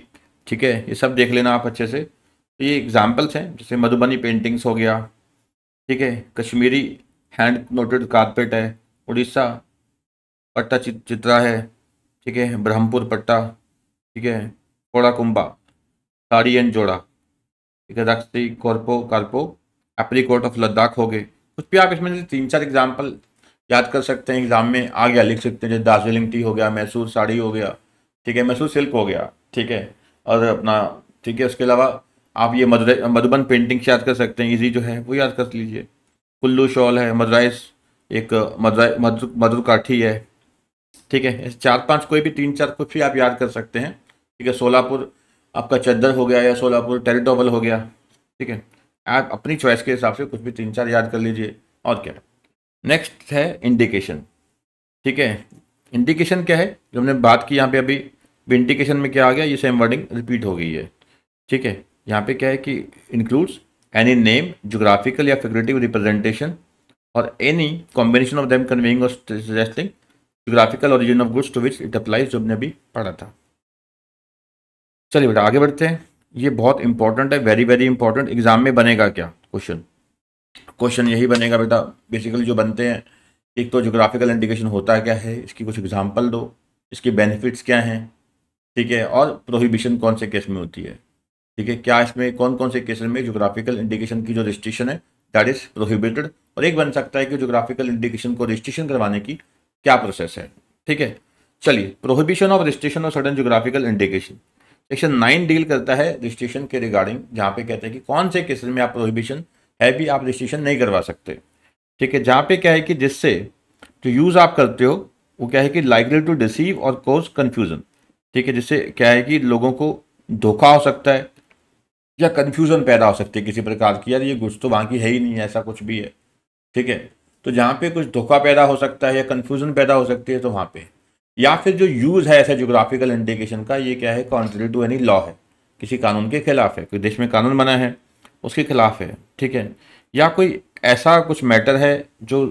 ठीक है ये सब देख लेना आप अच्छे से तो ये एग्जाम्पल्स हैं जैसे मधुबनी पेंटिंग्स हो गया ठीक है कश्मीरी हैंड नोटेड कारपेट है उड़ीसा पट्टा चित्रा है ठीक है ब्रह्मपुर पट्टा ठीक है कोड़ा कुंबा साड़ी एंड जोड़ा ठीक है रक्सी कॉर्पो कार्पो एप्रीकोट ऑफ लद्दाख हो गए कुछ भी आप इसमें से तीन चार एग्जाम्पल याद कर सकते हैं एग्जाम में आ गया लिख सकते हैं जैसे दार्जिलिंग टी हो गया मैसूर साड़ी हो गया ठीक है मैसूर सिल्क हो गया ठीक है और अपना ठीक है उसके अलावा आप ये मधुबन पेंटिंग्स याद कर सकते हैं इजी जो है वो याद कर लीजिए कुल्लू शॉल है मदराइस एक मदुराई मधुर काठी है ठीक है चार पांच कोई भी तीन चार कुछ भी आप याद कर सकते हैं ठीक है सोलापुर आपका चद्दर हो गया या सोलापुर टेरिटोबल हो गया ठीक है आप अपनी चॉइस के हिसाब से कुछ भी तीन चार याद कर लीजिए और क्या नेक्स्ट है इंडिकेशन ठीक है इंडिकेशन क्या है जो हमने बात की यहाँ पे अभी इंडिकेशन में क्या आ गया ये सेम वर्डिंग रिपीट हो गई है ठीक है यहाँ पे क्या है कि इंक्लूड्स एनी नेम जोग्राफिकल या figurative representation or any combination of them conveying or suggesting geographical origin of goods to which it applies जो हमने अभी पढ़ा था चलिए बेटा आगे बढ़ते हैं ये बहुत इंपॉर्टेंट है वेरी वेरी इंपॉर्टेंट एग्जाम में बनेगा क्या क्वेश्चन क्वेश्चन यही बनेगा बेटा बेसिकली जो बनते हैं एक तो जोग्राफिकल इंडिकेशन होता क्या है इसकी कुछ एग्जाम्पल दो इसके बेनिफिट्स क्या हैं ठीक है और प्रोहिबिशन कौन से केस में होती है ठीक है क्या इसमें कौन कौन से केसेस में जोग्राफिकल इंडिकेशन की जो रजिस्ट्रेशन है दैट इज़ प्रोहिबिटेड और एक बन सकता है कि जोग्राफिकल इंडिकेशन को रजिस्ट्रेशन करवाने की क्या प्रोसेस है ठीक है चलिए prohibition of registration of certain geographical indication section nine deal करता है रजिस्ट्रेशन के रिगार्डिंग जहाँ पे कहते हैं कि कौन से केसेस में आप प्रोहिबिशन है भी आप रजिस्ट्रेशन नहीं करवा सकते ठीक है जहाँ पे क्या है कि जिससे जो यूज़ आप करते हो वो क्या है कि लाइकली टू डिसीव और कोज कन्फ्यूज़न ठीक है जिससे क्या है कि लोगों को धोखा हो सकता है या कन्फ्यूज़न पैदा हो सकती है किसी प्रकार की यार ये गुड्स तो वहाँ की है ही नहीं ऐसा कुछ भी है ठीक है तो जहाँ पे कुछ धोखा पैदा हो सकता है या कन्फ्यूज़न पैदा हो सकती है तो वहाँ पे या फिर जो यूज़ है ऐसा जोग्राफिकल इंडिकेशन का ये क्या है कॉन्ट्री टू एनी लॉ है किसी कानून के खिलाफ है कोई देश में कानून बना है उसके खिलाफ है ठीक है या कोई ऐसा कुछ मैटर है जो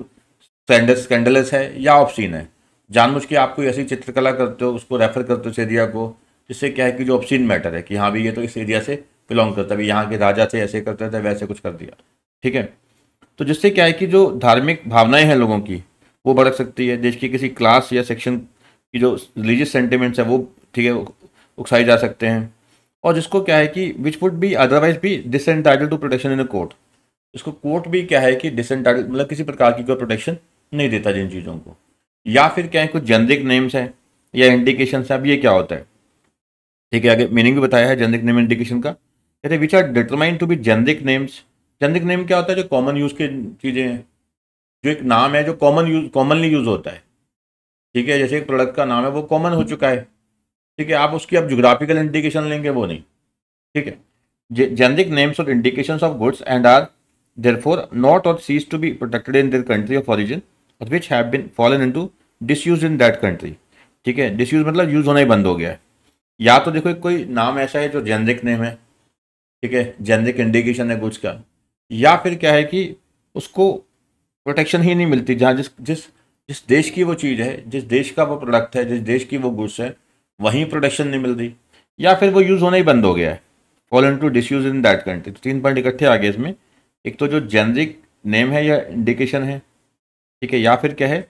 स्कैंडलस है या ऑप्शीन है जानबूझ के आप कोई ऐसी चित्रकला करते हो उसको रेफर करते हो उस एरिया को जिससे क्या है कि जो ऑप्शीन मैटर है कि हाँ भी ये तो इस एरिया से बिलोंग करता है यहाँ के राजा थे ऐसे करते थे वैसे कुछ कर दिया ठीक है तो जिससे क्या है कि जो धार्मिक भावनाएं हैं लोगों की वो भड़क सकती है देश की किसी क्लास या सेक्शन कि जो रिलीजियस सेंटिमेंट्स हैं वो ठीक है उकसाए जा सकते हैं और जिसको क्या है कि विच वुड बी अदरवाइज भी dis to protection in a court इसको कोर्ट भी क्या है कि एंटाइटल मतलब किसी प्रकार की कोई प्रोटेक्शन नहीं देता जिन चीज़ों को या फिर क्या है कुछ जेनरिक नेम्स हैं या इंडिकेशन है अब ये क्या होता है ठीक है आगे मीनिंग भी बताया है जेनरिक नेम इंडिकेशन का कहते which are determined to be generic names generic name क्या होता है जो कॉमन यूज़ के चीज़ें हैं जो एक नाम है जो कॉमन यूज कॉमनली यूज़ होता है ठीक है जैसे एक प्रोडक्ट का नाम है वो कॉमन हो चुका है ठीक है आप उसकी आप जोग्राफिकल इंडिकेशन लेंगे वो नहीं ठीक है generic names or indication of goods and are therefore not or cease to be protected in their country of origin or which have been fallen into disuse in that country ठीक है disuse मतलब use होना ही बंद हो गया है या तो देखो कोई नाम ऐसा है जो जेनरिक नेम है ठीक है जेनरिक इंडिकेशन है गुड्स का या फिर क्या है कि उसको प्रोटेक्शन ही नहीं मिलती जहाँ जिस जिस जिस देश की वो चीज़ है जिस देश का वो प्रोडक्ट है जिस देश की वो गुड्स है वहीं प्रोडक्शन नहीं मिल रही या फिर वो यूज़ होना ही बंद हो गया है fall into disuse in that country तो तीन पॉइंट इकट्ठे आ गए इसमें एक तो जो जेनरिक नेम है या इंडिकेशन है ठीक है या फिर क्या है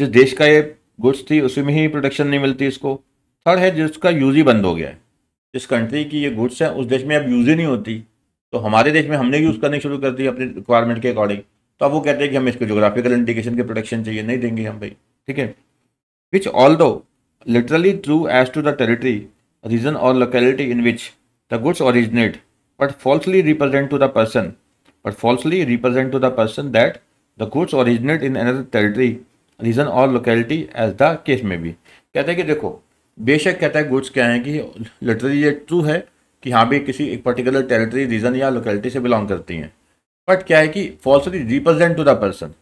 जिस देश का ये गुड्स थी उसी में ही प्रोडक्शन नहीं मिलती इसको थर्ड है जिसका यूज़ ही बंद हो गया है जिस कंट्री की ये गुड्स हैं उस देश में अब यूज़ ही नहीं होती तो हमारे देश में हमने यूज़ करनी शुरू कर दी अपनी रिक्वायरमेंट के अकॉर्डिंग तो अब वो कहते हैं कि हमें इसको जोग्राफिकल इंडिकेशन के प्रोटेक्शन चाहिए नहीं देंगे हम भाई ठीक है which although literally true as to the territory region और locality in which the goods originate but falsely represent to the person but falsely represent to the person that the goods originate in another territory region और locality as the case में भी कहते हैं कि देखो बेशक कहता है गुड्स क्या है कि लिटरली ये ट्रू है कि हाँ भी किसी एक पर्टिकुलर टेरिटरी रीजन या लोकेलिटी से बिलोंग करती हैं बट क्या है कि falsity represent to the person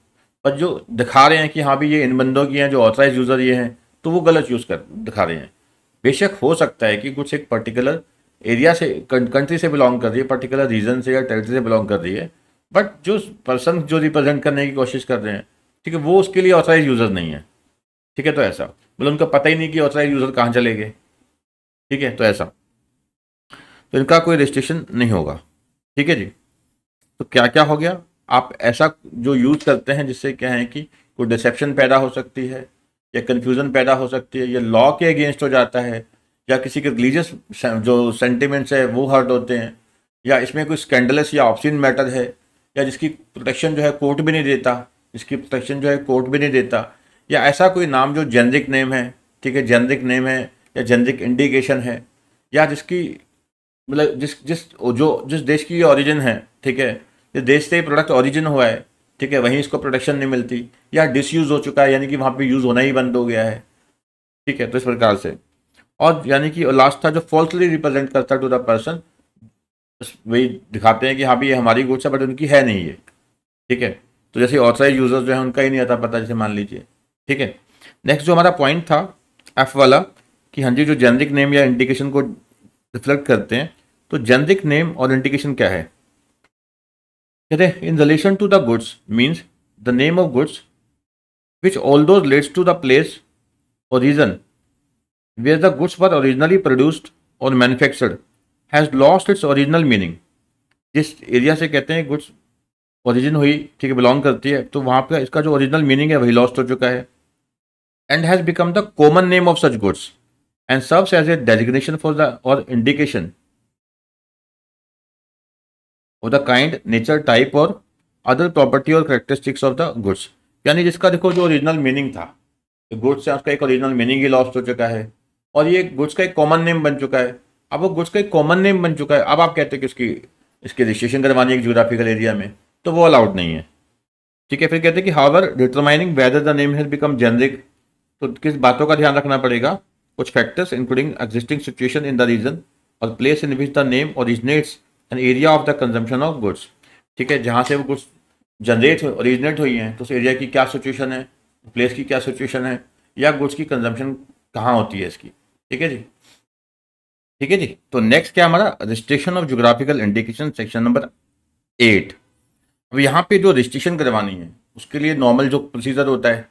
पर जो दिखा रहे हैं कि हाँ भी ये इन बंदों की हैं जो ऑथराइज यूज़र ये हैं तो वो गलत यूज़ कर दिखा रहे हैं बेशक हो सकता है कि कुछ एक पर्टिकुलर एरिया से कंट्री से बिलोंग कर रही है पर्टिकुलर रीजन से या टेरिटरी से बिलोंग कर रही है बट जो पर्सन जो रिप्रेजेंट करने की कोशिश कर रहे हैं ठीक है वो उसके लिए ऑथराइज यूज़र नहीं है ठीक है तो ऐसा बोले मतलब उनका पता ही नहीं कि ऑथराइज यूज़र कहाँ चले गए ठीक है तो ऐसा तो इनका कोई रिस्ट्रिक्शन नहीं होगा ठीक है जी तो क्या क्या हो गया आप ऐसा जो यूज़ करते हैं जिससे क्या है कि कोई डिसेप्शन पैदा हो सकती है या कन्फ्यूज़न पैदा हो सकती है या लॉ के अगेंस्ट हो जाता है या किसी के रिलीजियस जो सेंटिमेंट्स है वो हर्ट होते हैं या इसमें कोई स्कैंडलस या ऑप्शन मैटर है या जिसकी प्रोटेक्शन जो है कोर्ट भी नहीं देता जिसकी प्रोटेक्शन जो है कोर्ट भी नहीं देता या ऐसा कोई नाम जो जेनरिक नेम है ठीक है जेनरिक नेम है या जेनरिक इंडिकेशन है या जिसकी मतलब जिस जिस जो जिस देश की ओरिजिन है ठीक है ये देश से प्रोडक्ट ऑरिजिन हुआ है ठीक है वहीं इसको प्रोडक्शन नहीं मिलती या डिसयूज हो चुका है यानी कि वहाँ पे यूज़ होना ही बंद हो गया है ठीक है तो इस प्रकार से और यानी कि लास्ट था जो फॉल्सली रिप्रेजेंट करता टू द पर्सन वही दिखाते हैं कि हाँ भी ये हमारी गुड्स है बट उनकी है नहीं ये ठीक है तो जैसे ऑथराइज यूज़र्स जो है उनका ही नहीं आता पता जैसे मान लीजिए ठीक है नेक्स्ट जो हमारा पॉइंट था एफ वाला कि हाँ जी जो जेनरिक नेम या इंडिकेशन को रिफ्लेक्ट करते हैं तो जेनरिक नेम और इंडिकेशन क्या है कहते हैं in relation to the goods means the name of goods which although relates to the place or region where the goods were originally produced और manufactured has lost its original meaning जिस area से कहते हैं goods origin हुई ठीक है belong करती है तो वहाँ पर इसका जो ओरिजिनल मीनिंग है वही लॉस्ट हो चुका है and has become the common name of such goods and serves as a designation for the or indication or the kind nature type or other property or characteristics of the goods यानी जिसका देखो जो original meaning था goods तो से उसका एक original meaning he lost हो चुका है और ये गुड्स का एक कॉमन नेम बन चुका है अब वो गुड्स का एक कॉमन नेम बन चुका है अब आप कहते हैं कि उसकी इसकी रजिस्ट्रेशन करवानी है जोग्राफिकल एरिया में तो वो अलाउड नहीं है ठीक है फिर कहते हैं कि however determining whether the name has become generic तो किस बातों का ध्यान रखना पड़ेगा कुछ factors including existing situation in the region or place in which the name originates an area of the consumption of goods ठीक है जहाँ से वो गुड्स जनरेट ओरिजिनेट हुई हैं तो उस एरिया की क्या सिचुएशन है प्लेस की क्या सिचुएशन है या गुड्स की कंजम्पशन कहाँ होती है इसकी ठीक है जी ठीक है जी तो नेक्स्ट क्या हमारा registration of geographical indication section number eight अब यहाँ पे जो रजिस्ट्रेशन करवानी है उसके लिए नॉर्मल जो प्रोसीजर होता है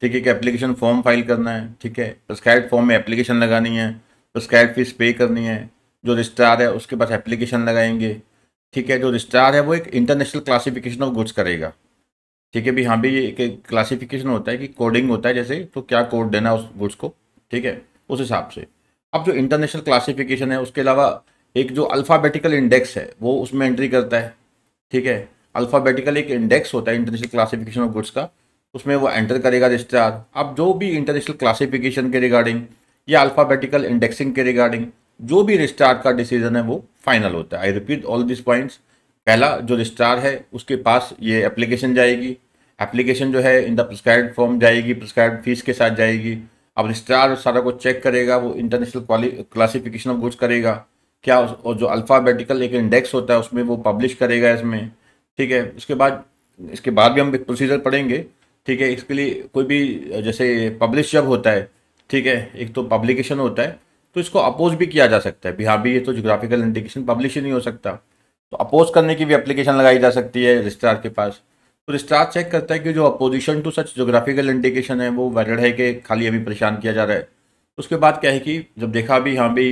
ठीक है कि एप्लीकेशन फॉर्म फाइल करना है ठीक है प्रस्क्राइब फॉर्म में एप्लीकेशन लगानी है प्रस्क्राइब फीस पे करनी है जो रजिस्ट्रार है उसके पास एप्लीकेशन लगाएंगे ठीक है जो रजिस्ट्रार है वो एक इंटरनेशनल क्लासिफिकेशन ऑफ गुड्स करेगा ठीक है भी हाँ भी एक क्लासिफिकेशन होता है कि कोडिंग होता है जैसे तो क्या कोड देना उस गुड्स को ठीक है उस हिसाब से अब जो इंटरनेशनल क्लासिफिकेशन है उसके अलावा एक जो अल्फ़ाबेटिकल इंडेक्स है वो उसमें एंट्री करता है ठीक है अल्फ़ाबेटिकल एक इंडेक्स होता है इंटरनेशनल क्लासिफिकेशन ऑफ गुड्स का उसमें वो एंटर करेगा रजिस्ट्रार अब जो भी इंटरनेशनल क्लासिफिकेशन के रिगार्डिंग या अल्फ़ाबेटिकल इंडेक्सिंग के रिगार्डिंग जो भी रजिस्ट्रार का डिसीजन है वो फाइनल होता है I repeat all this points पहला जो रजिस्ट्रार है उसके पास ये एप्लीकेशन जाएगी एप्लीकेशन जो है इन द प्रिस्क्राइब फॉर्म जाएगी प्रिस्क्राइब फीस के साथ जाएगी अब रजिस्ट्रार सारा को चेक करेगा वो इंटरनेशनल क्लासीफिकेशन ऑफ गुड्स करेगा क्या उस, और जो अल्फ़ाबेटिकल एक इंडेक्स होता है उसमें वो पब्लिश करेगा इसमें ठीक है इसके बाद इसके बाद भी हम एक प्रोसीजर पढ़ेंगे ठीक है इसके लिए कोई भी जैसे पब्लिश जब होता है ठीक है एक तो पब्लिकेशन होता है तो इसको अपोज भी किया जा सकता है बिहार भी ये तो जोग्राफिकल इंडिकेशन पब्लिश ही नहीं हो सकता तो अपोज करने की भी अप्लीकेशन लगाई जा सकती है रजिस्ट्रार के पास तो रजिस्ट्रार चेक करता है कि जो opposition to such geographical indication है वो वैलड है कि खाली अभी परेशान किया जा रहा है उसके बाद क्या है कि जब देखा भी हाँ भी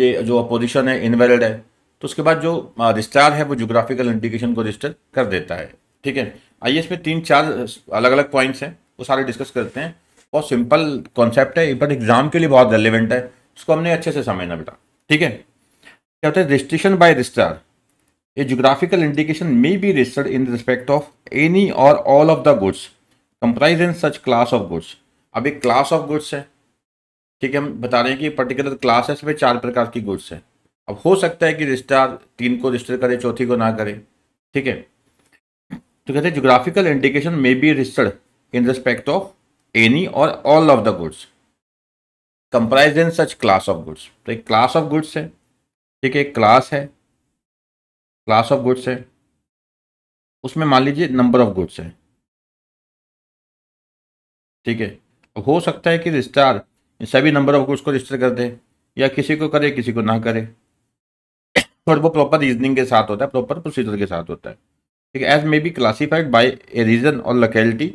ये जो अपोजिशन है इनवैलिड है तो उसके बाद जो रजिस्ट्रार हाँ, है वो जोग्राफिकल इंडिकेशन को रजिस्टर कर देता है ठीक है आइए इसमें तीन चार अलग अलग पॉइंट्स हैं वो सारे डिस्कस करते हैं बहुत सिंपल कॉन्सेप्ट है बट एग्ज़ाम के लिए बहुत रेलिवेंट है उसको हमने अच्छे से समझना बेटा ठीक है क्या होता है registration by registrar a geographical indication may be registered in respect of any or all of the goods comprise in such class of goods अब एक क्लास ऑफ गुड्स है ठीक है हम बता रहे हैं कि पर्टिकुलर क्लास है इसमें चार प्रकार की गुड्स है अब हो सकता है कि रजिस्टर तीन को रजिस्टर करे चौथी को ना करे ठीक है तो कहते हैं geographical indication may be registered in respect of any or all of the goods comprise in such class of goods तो एक क्लास ऑफ गुड्स है ठीक है एक क्लास है क्लास ऑफ गुड्स है उसमें मान लीजिए नंबर ऑफ गुड्स है ठीक है हो सकता है कि रजिस्टर सभी नंबर ऑफ गुड्स को रजिस्टर कर दे या किसी को करे किसी को ना करे और वो प्रॉपर रीजनिंग के साथ होता है प्रॉपर प्रोसीजर के साथ होता है ठीक है as may be classified by a region और लोकेलिटी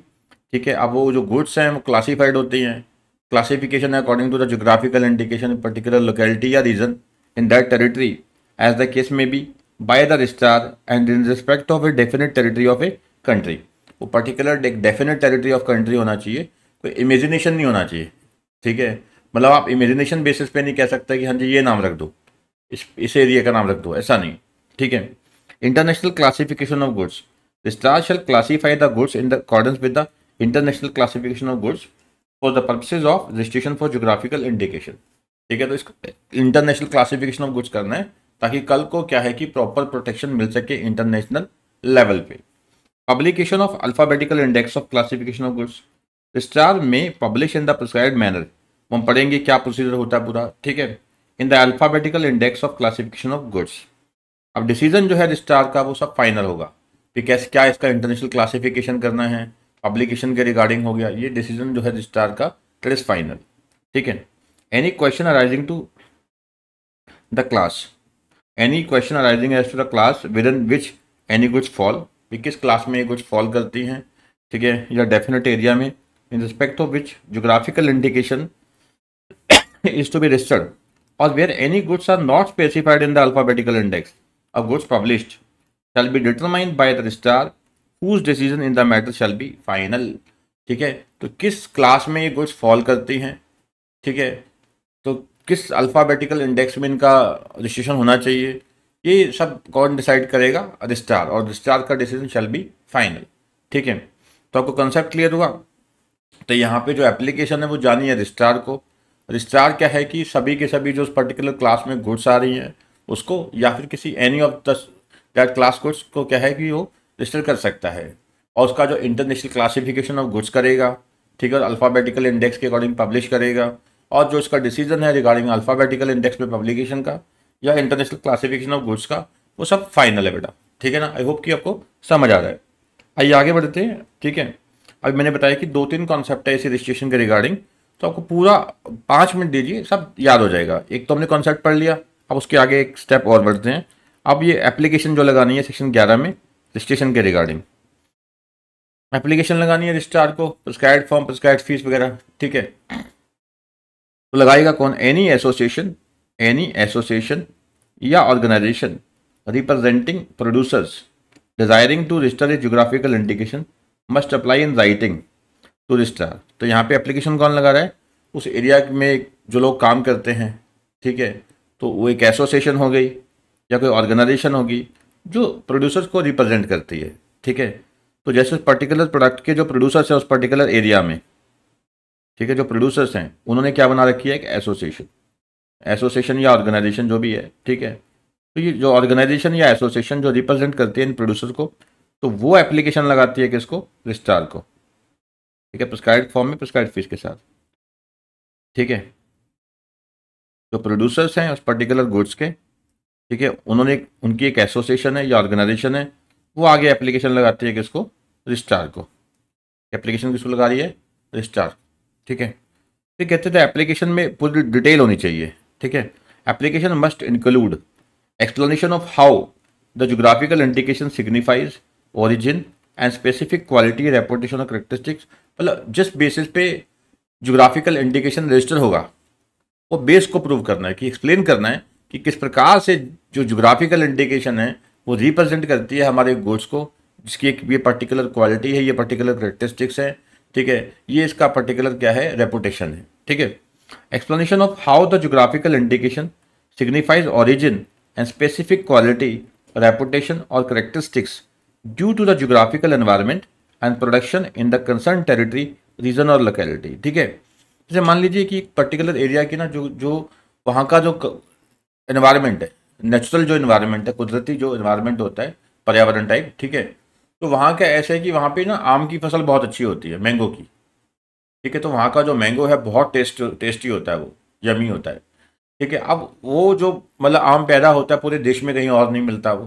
ठीक है अब वो जो गुड्स हैं वो क्लासीफाइड होती हैं classification according to the geographical indication in particular locality or region in that territory as the case may be by the registrar and in respect of a definite territory of a country वो particular एक definite territory of country होना चाहिए कोई imagination नहीं होना चाहिए ठीक है मतलब आप इमेजिनेशन बेसिस पे नहीं कह सकते कि हाँ जी ये नाम रख दो इस इस एरिया का नाम रख दो ऐसा नहीं ठीक है international classification of goods registrar shall classify the goods in the accordance with the international classification of goods for the purposes of registration for geographical indication ठीक है तो इसको इंटरनेशनल क्लासिफिकेशन ऑफ गुड्स करना है ताकि कल को क्या है कि प्रॉपर प्रोटेक्शन मिल सके इंटरनेशनल लेवल पे publication of alphabetical index of classification of goods star में publish in the prescribe manner हम पढ़ेंगे क्या प्रोसीजर होता है पूरा ठीक है in the alphabetical index of classification of goods अब डिसीजन जो है स्टार का वो सब फाइनल होगा कि कैसे क्या इसका इंटरनेशनल क्लासिफिकेशन करना है पब्लिकेशन के रिगार्डिंग हो गया ये डिसीजन जो है रजिस्ट्रार का दट इज फाइनल ठीक है any question arising to the class any question arising as to the class within which any goods fall किस क्लास में ये कुछ फॉल करती हैं ठीक है या डेफिनेट एरिया में in respect of which geographical indication is to be registered or where any goods are not specified in the alphabetical index a goods published shall be determined by the registrar whose decision in the matter shall be final ठीक है तो किस class में ये goods fall करती हैं ठीक है तो किस अल्फ़ाबेटिकल इंडेक्स में इनका रजिस्ट्रेशन होना चाहिए ये सब कौन डिसाइड करेगा रजिस्ट्रार और रजिस्ट्रार का डिसीजन शैल बी फाइनल ठीक है तो आपको कंसेप्ट क्लियर हुआ तो यहाँ पे जो एप्लीकेशन है वो जानी है रजिस्ट्रार को रजिस्ट्रार क्या है कि सभी के सभी जो उस पर्टिकुलर क्लास में गुड्स आ रही हैं उसको या फिर किसी any of the that class goods को क्या है कि वो रजिस्टर कर सकता है और उसका जो इंटरनेशनल क्लासिफिकेशन ऑफ गुड्स करेगा ठीक है अल्फ़ाबेटिकल इंडेक्स के अकॉर्डिंग पब्लिश करेगा और जो इसका डिसीजन है रिगार्डिंग अल्फ़ाबेटिकल इंडेक्स में पब्लिकेशन का या इंटरनेशनल क्लासिफिकेशन ऑफ गुड्स का वो सब फाइनल है बेटा ठीक है ना आई होप कि आपको समझ आ रहा है आइए आगे बढ़ते हैं ठीक है अभी मैंने बताया कि दो तीन कॉन्सेप्ट है इसी रजिस्ट्रेशन के रिगार्डिंग तो आपको पूरा पाँच मिनट दीजिए सब याद हो जाएगा एक तो हमने कॉन्सेप्ट पढ़ लिया अब उसके आगे एक स्टेप और बढ़ते हैं अब ये एप्लीकेशन जो लगानी है सेक्शन ग्यारह में रजिस्ट्रेशन के रिगार्डिंग एप्लीकेशन लगानी है रजिस्ट्रार को प्रिस्क्राइड फॉर्म प्रिस्क्राइड फीस वगैरह ठीक है तो लगाएगा कौन एनी एसोसिएशन एनी एसोसिएशन या organization representing producers desiring to register a geographical indication must apply in writing to registrar तो यहाँ पे एप्लीकेशन कौन लगा रहा है उस एरिया में जो लोग काम करते हैं ठीक है तो वो एक एसोसिएशन हो गई या कोई ऑर्गेनाइजेशन होगी जो प्रोड्यूसर्स को रिप्रेजेंट करती है ठीक है तो जैसे पर्टिकुलर प्रोडक्ट के जो प्रोड्यूसर्स हैं उस पर्टिकुलर एरिया में ठीक है जो प्रोड्यूसर्स हैं उन्होंने क्या बना रखी है एक एसोसिएशन एसोसिएशन या ऑर्गेनाइजेशन जो भी है ठीक है तो ये जो ऑर्गेनाइजेशन या एसोसिएशन जो रिप्रेजेंट करती है इन प्रोड्यूसर को तो वो एप्लीकेशन लगाती है किसको रिस्टार को ठीक है प्रिस्क्राइब फॉर्म में प्रिस्क्राइब फीस के साथ ठीक है जो प्रोड्यूसर्स हैं उस पर्टिकुलर गुड्स के ठीक है उन्होंने उनकी एक एसोसिएशन है या ऑर्गेनाइजेशन है वो आगे एप्लीकेशन लगाती है किसको रजिस्ट्रार को एप्लीकेशन किसको लगा रही है रजिस्ट्रार ठीक है फिर कहते थे एप्लीकेशन में पूरी डिटेल होनी चाहिए ठीक है application must include explanation of how the geographical indication signifies origin and specific quality reputation or characteristics मतलब जिस बेसिस पे जोग्राफिकल इंडिकेशन रजिस्टर होगा वो बेस को प्रूव करना है कि एक्सप्लेन करना है कि किस प्रकार से जो जोग्राफिकल इंडिकेशन है वो रिप्रेजेंट करती है हमारे गोड्स को जिसकी एक ये पर्टिकुलर क्वालिटी है ये पर्टिकुलर करेक्टरिस्टिक्स है ठीक है ये इसका पर्टिकुलर क्या है रेपुटेशन है ठीक है explanation of how the geographical indication signifies origin and specific quality reputation or characteristics due to the geographical environment and production in the concern territory region और लोकेलिटी ठीक है जैसे मान लीजिए कि एक पर्टिकुलर एरिया की ना जो जो वहाँ का जो इन्वायरमेंट है नेचुरल जो इन्वायरमेंट है कुदरती जो इन्वायरमेंट होता है पर्यावरण टाइप ठीक है तो वहाँ का ऐसा है कि वहाँ पे ना आम की फसल बहुत अच्छी होती है मैंगो की ठीक है तो वहाँ का जो मैंगो है बहुत टेस्ट टेस्टी होता है वो यमी होता है ठीक है अब वो जो मतलब आम पैदा होता है पूरे देश में कहीं और नहीं मिलता वो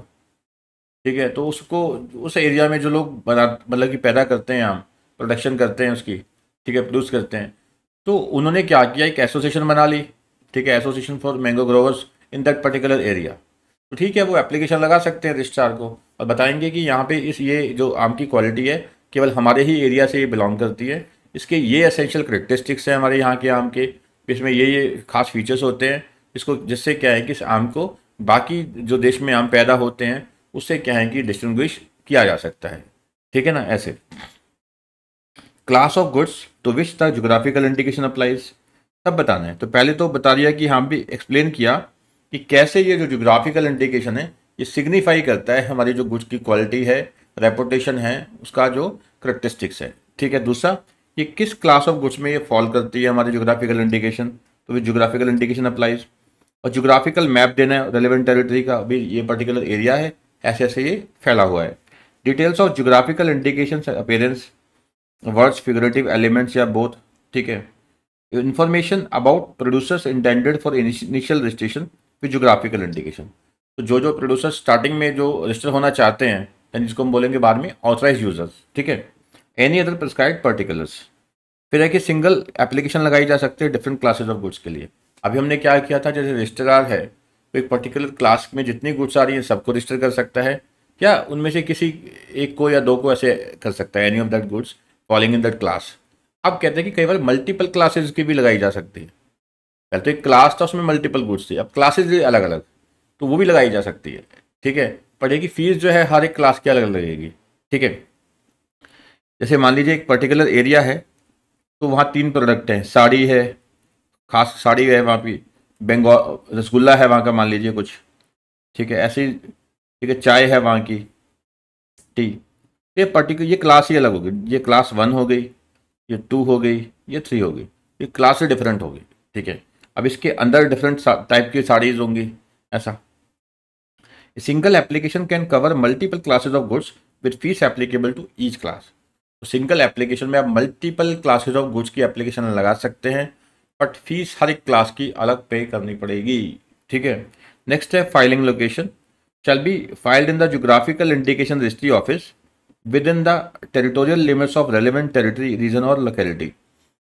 ठीक है तो उसको उस एरिया में जो लोग बना मतलब कि पैदा करते हैं आम प्रोडक्शन करते हैं उसकी ठीक है प्रोड्यूस करते हैं तो उन्होंने क्या किया एक एसोसिएशन बना ली ठीक है association for mango growers in that particular area तो ठीक है वो एप्लीकेशन लगा सकते हैं रजिस्ट्रार को और बताएंगे कि यहाँ पे इस ये जो आम की क्वालिटी है केवल हमारे ही एरिया से ये बिलोंग करती है इसके ये असेंशियल करेक्टरिस्टिक्स हैं हमारे यहाँ के आम के इसमें ये ये खास फीचर्स होते हैं इसको जिससे क्या है कि इस आम को बाकी जो देश में आम पैदा होते हैं उससे क्या है कि डिस्टिंग्विश किया जा सकता है ठीक है ना ऐसे class of goods to which the geographical indication applies सब बताना है तो पहले तो बता दिया कि हम भी एक्सप्लेन किया कि कैसे ये जो जोग्राफिकल इंडिकेशन है ये सिग्निफाई करता है हमारी जो गुड्स की क्वालिटी है रेपुटेशन है उसका जो करेक्टरिस्टिक्स है ठीक है दूसरा ये किस क्लास ऑफ गुड्स में ये फॉल करती है हमारी जोग्राफिकल इंडिकेशन तो भी जोग्राफिकल इंडिकेशन अप्लाइज और जोग्राफिकल मैप देना है रेलिवेंट टेरिटरी का अभी ये पर्टिकुलर एरिया है ऐसे ऐसे ये फैला हुआ है details of geographical indication appearance words figurative elements या बोथ ठीक है information about producers intended for initial registration फिर जोग्राफिकल इंडिकेशन तो जो जो प्रोड्यूसर स्टार्टिंग में जो रजिस्टर होना चाहते हैं यानी जिसको हम बोलेंगे बाद में ऑथराइज यूजर्स ठीक है एनी अदर प्रिस्क्राइब पर्टिकुलर्स फिर है कि सिंगल एप्लीकेशन लगाई जा सकती है डिफरेंट क्लासेज ऑफ गुड्स के लिए अभी हमने क्या किया था जैसे रजिस्टरार है तो एक पर्टिकुलर क्लास में जितनी गुड्स आ रही हैं सबको रजिस्टर कर सकता है या उनमें से किसी एक को या दो को ऐसे कर सकता है any of that goods falling in that class अब कहते हैं कि कई बार मल्टीपल क्लासेज की भी लगाई जा सकती है पहले तो एक क्लास था उसमें मल्टीपल गुड्स थे अब क्लासेज अलग अलग तो वो भी लगाई जा सकती है ठीक है पढ़ेगी फीस जो है हर एक क्लास की अलग अलग लगेगी ठीक है जैसे मान लीजिए एक पर्टिकुलर एरिया है तो वहाँ तीन प्रोडक्ट हैं साड़ी है खास साड़ी है वहाँ पर बंगाल रसगुल्ला है वहाँ का मान लीजिए कुछ ठीक है ऐसी ठीक है चाय है वहाँ की टी तो ये पर्टिकुलर ये क्लास ही अलग हो गई ये क्लास वन हो गई ये टू हो गई ये थ्री हो गई ये क्लास डिफरेंट हो गई ठीक है अब इसके अंदर डिफरेंट टाइप की साड़ीज होंगी ऐसा single application can cover multiple classes of goods with fees applicable to each class single application में आप मल्टीपल क्लासेज ऑफ गुड्स की एप्लीकेशन लगा सकते हैं बट फीस हर एक क्लास की अलग पे करनी पड़ेगी ठीक है नेक्स्ट है filing location be filed in the geographical indication registry office within the territorial limits of relevant territory region और लोकेलिटी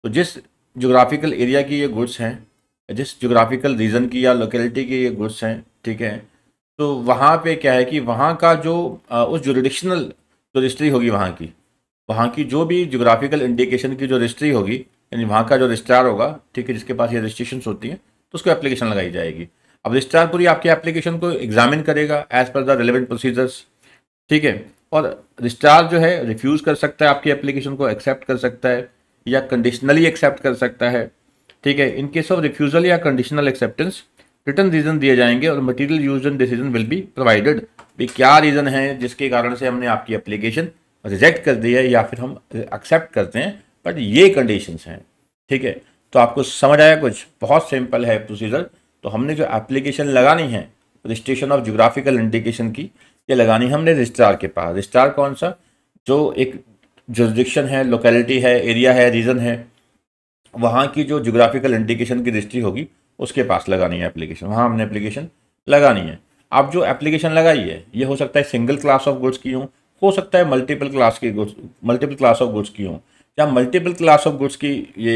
तो जिस जोग्राफिकल एरिया की ये गुड्स हैं जिस जोग्राफिकल रीजन की या लोकेलिटी के ये गुड्स हैं ठीक है तो वहाँ पे क्या है कि वहाँ का जो उस जो जो रजिस्ट्री होगी वहाँ की वहाँ की जो भी जोग्राफिकल इंडिकेशन की जो रजिस्ट्री होगी यानी वहाँ का जो रजिस्ट्रार होगा ठीक है जिसके पास ये रजिस्ट्रेशन होती हैं तो उसको एप्लीकेशन लगाई जाएगी अब रजिस्ट्रार पूरी आपकी एप्लीकेशन को एग्जामिन करेगा as per the relevant procedures ठीक है और रजिस्ट्रार जो है रिफ्यूज़ कर सकता है आपकी एप्लीकेशन को एक्सेप्ट कर सकता है या कंडीशनली एक्सेप्ट कर सकता है ठीक है इन केस ऑफ रिफ्यूजल या कंडीशनल एक्सेप्टेंस रिटर्न रीजन दिए जाएंगे और material use and decision will be provided भी क्या रीजन है जिसके कारण से हमने आपकी अप्लीकेशन रिजेक्ट कर दी है या फिर हम एक्सेप्ट करते हैं बट ये कंडीशन हैं ठीक है तो आपको समझ आया कुछ बहुत सिंपल है प्रोसीजर तो हमने जो एप्लीकेशन लगानी है रजिस्ट्रेशन ऑफ जोग्राफिकल इंडिकेशन की ये लगानी हमने रजिस्ट्रार के पास रजिस्ट्रार कौन सा जो एक जोरिडिक्शन है लोकेलिटी है एरिया है रीजन है वहाँ की जो जोग्राफिकल इंडिकेशन की दृष्टि होगी उसके पास लगानी है एप्लीकेशन वहाँ हमने एप्लीकेशन लगानी है आप जो एप्लीकेशन लगाई है ये हो सकता है सिंगल क्लास ऑफ गुड्स की हूँ हो सकता है मल्टीपल क्लास की goods multiple class of goods की हूँ या मल्टीपल क्लास ऑफ गुड्स की ये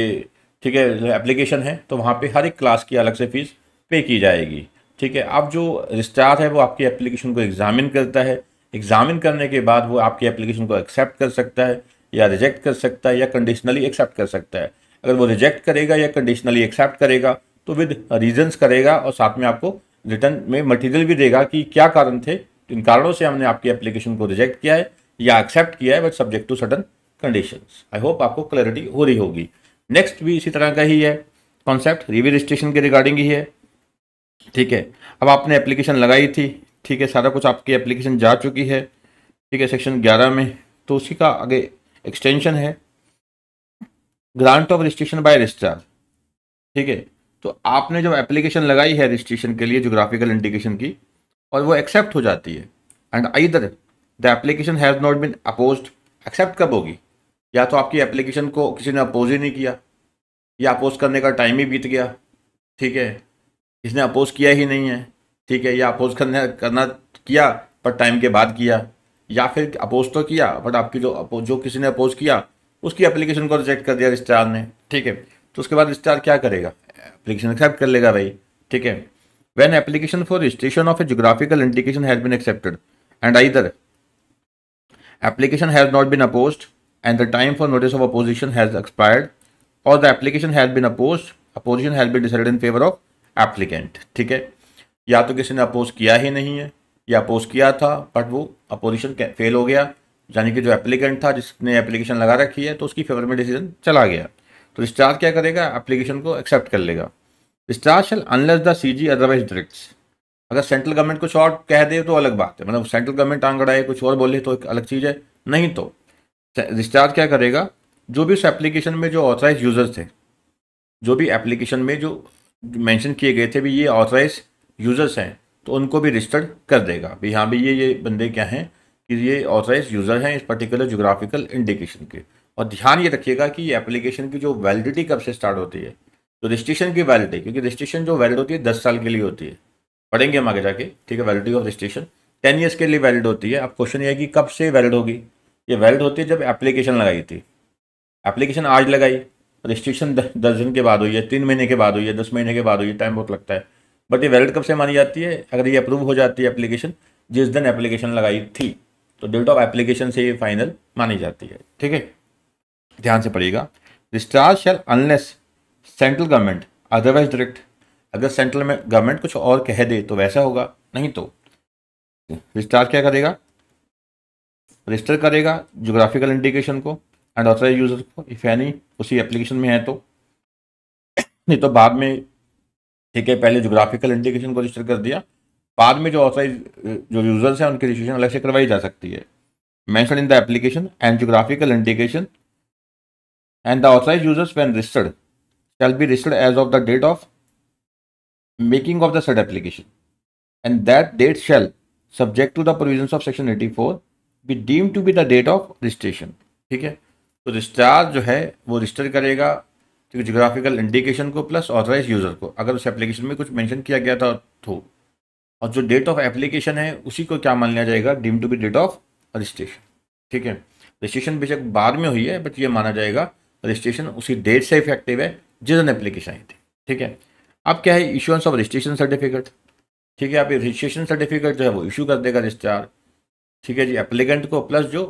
ठीक है एप्लीकेशन है तो वहाँ पे हर एक क्लास की अलग से फ़ीस पे की जाएगी ठीक है अब जो रजिस्ट्रार है वो आपकी एप्लीकेशन को एग्जामिन करता है एग्जामिन करने के बाद वो आपकी एप्लीकेशन को एक्सेप्ट कर सकता है या रिजेक्ट कर सकता है या कंडीशनली एक्सेप्ट कर सकता है अगर वो रिजेक्ट करेगा या कंडीशनली एक्सेप्ट करेगा तो विद रीजंस करेगा और साथ में आपको रिटर्न में मटेरियल भी देगा कि क्या कारण थे तो इन कारणों से हमने आपकी एप्लीकेशन को रिजेक्ट किया है या एक्सेप्ट किया है but subject to sudden condition I hope आपको क्लैरिटी हो रही होगी नेक्स्ट भी इसी तरह का ही है कॉन्सेप्ट रिव्यू रजिस्ट्रेशन के रिगार्डिंग ही है ठीक है अब आपने एप्लीकेशन लगाई थी ठीक है सारा कुछ आपकी एप्लीकेशन जा चुकी है ठीक है सेक्शन ग्यारह में तो उसी का आगे एक्सटेंशन है grant of registration by registrar ठीक है तो आपने जब एप्लीकेशन लगाई है रजिस्ट्रेशन के लिए जोग्राफिकल इंडिकेशन की और वो एक्सेप्ट हो जाती है and either the application has not been oppose accept कब होगी या तो आपकी एप्लीकेशन को किसी ने अपोज ही नहीं किया या अपोज करने का टाइम ही बीत गया ठीक है इसने अपोज किया ही नहीं है ठीक है या अपोज करने करना किया पर टाइम के बाद किया या फिर अपोज तो किया बट आपकी जो जो किसी ने अपोज किया उसकी एप्लीकेशन को रिजेक्ट कर दिया रजिस्ट्रार ने ठीक है तो उसके बाद रजिस्ट्रार क्या करेगा एप्लीकेशन एक्सेप्ट कर लेगा भाई ठीक है when application for registration of a geographical indication has been accepted and either application has not been oppose and the time for notice of opposition has expired और the application has been oppose opposition has been decided in favour of applicant ठीक है या तो किसी ने oppose किया ही नहीं है या अपोज किया था बट वो अपोजिशन फेल हो गया यानी कि जो एप्लीकेंट था जिसने एप्लीकेशन लगा रखी है तो उसकी फेवर में डिसीजन चला गया तो डिस्चार्ज क्या करेगा एप्लीकेशन को एक्सेप्ट कर लेगा discharge shall unless the C G otherwise directs अगर सेंट्रल गवर्नमेंट कुछ और कह दे तो अलग बात है मतलब सेंट्रल गवर्नमेंट आंकड़ा है कुछ और बोले तो एक अलग चीज़ है नहीं तो डिस्चार्ज क्या करेगा जो भी उस एप्लीकेशन में जो ऑथराइज यूज़र्स थे जो भी एप्लीकेशन में जो मेंशन किए गए थे भी ये ऑथराइज यूज़र्स हैं तो उनको भी रजिस्टर्ड कर देगा भाई हाँ भी ये ये बंदे क्या हैं कि ये ऑथराइज यूज़र हैं इस पर्टिकुलर जोग्राफिकल इंडिकेशन के और ध्यान ये रखिएगा कि ये एप्लीकेशन की जो वैलिडिटी कब से स्टार्ट होती है तो रजिस्ट्रेशन की वैलिडिटी क्योंकि रजिस्ट्रेशन जो वैलिड होती है दस साल के लिए होती है पढ़ेंगे हम आगे जाके ठीक है validity of registration ten years के लिए वैलिड होती है अब क्वेश्चन ये है कि कब से वैलिड होगी ये वैलिड होती है जब एप्लीकेशन लगाई थी एप्लीकेशन आज लगाई रजिस्ट्रेशन दस दिन के बाद हुई है तीन महीने के बाद हुई है दस महीने के बाद हुई है टाइम बहुत लगता है बट ये वैलिड कब से मानी जाती है अगर ये अप्रूव हो जाती है एप्लीकेशन जिस दिन एप्लीकेशन लगाई थी तो डेट ऑफ एप्लीकेशन से ये फाइनल मानी जाती है ठीक है ध्यान से पढ़िएगा discharge shall unless central government otherwise direct अगर सेंट्रल में गवर्नमेंट कुछ और कह दे तो वैसा होगा नहीं तो रिस्टार्ज क्या करेगा रजिस्टर करेगा जोग्राफिकल इंडिकेशन को एंड ऑथराइज यूजर को इफ एनी उसी एप्लीकेशन में है तो नहीं तो बाद में ठीक है पहले जोग्राफिकल इंडिकेशन को रजिस्टर कर दिया बाद में जो ऑथराइज जो यूजर्स हैं उनकी रजिस्ट्रेशन अलग से करवाई जा सकती है mention in the application and geographical indication and the authorised users when registered be registered as of the date of making of the the application and that date shall subject to the provision of section eighty four be deem to be the date of registration ठीक है तो registrar जो है वो register करेगा geographical indication को plus authorised user को अगर उस एप्लीकेशन में कुछ मैंशन किया गया था तो और जो डेट ऑफ एप्लीकेशन है उसी को क्या मान लिया जाएगा deem to be date of registration ठीक है रजिस्ट्रेशन बेशक बाद में हुई है बट ये माना जाएगा रजिस्ट्रेशन उसी डेट से इफेक्टिव है जिस दिन एप्लीकेशन आई थी ठीक है अब क्या है इशूंस ऑफ रजिस्ट्रेशन सर्टिफिकेट ठीक है आप ये रजिस्ट्रेशन सर्टिफिकेट जो है वो इशू कर देगा रजिस्ट्रार ठीक है जी एप्लीकेंट को प्लस जो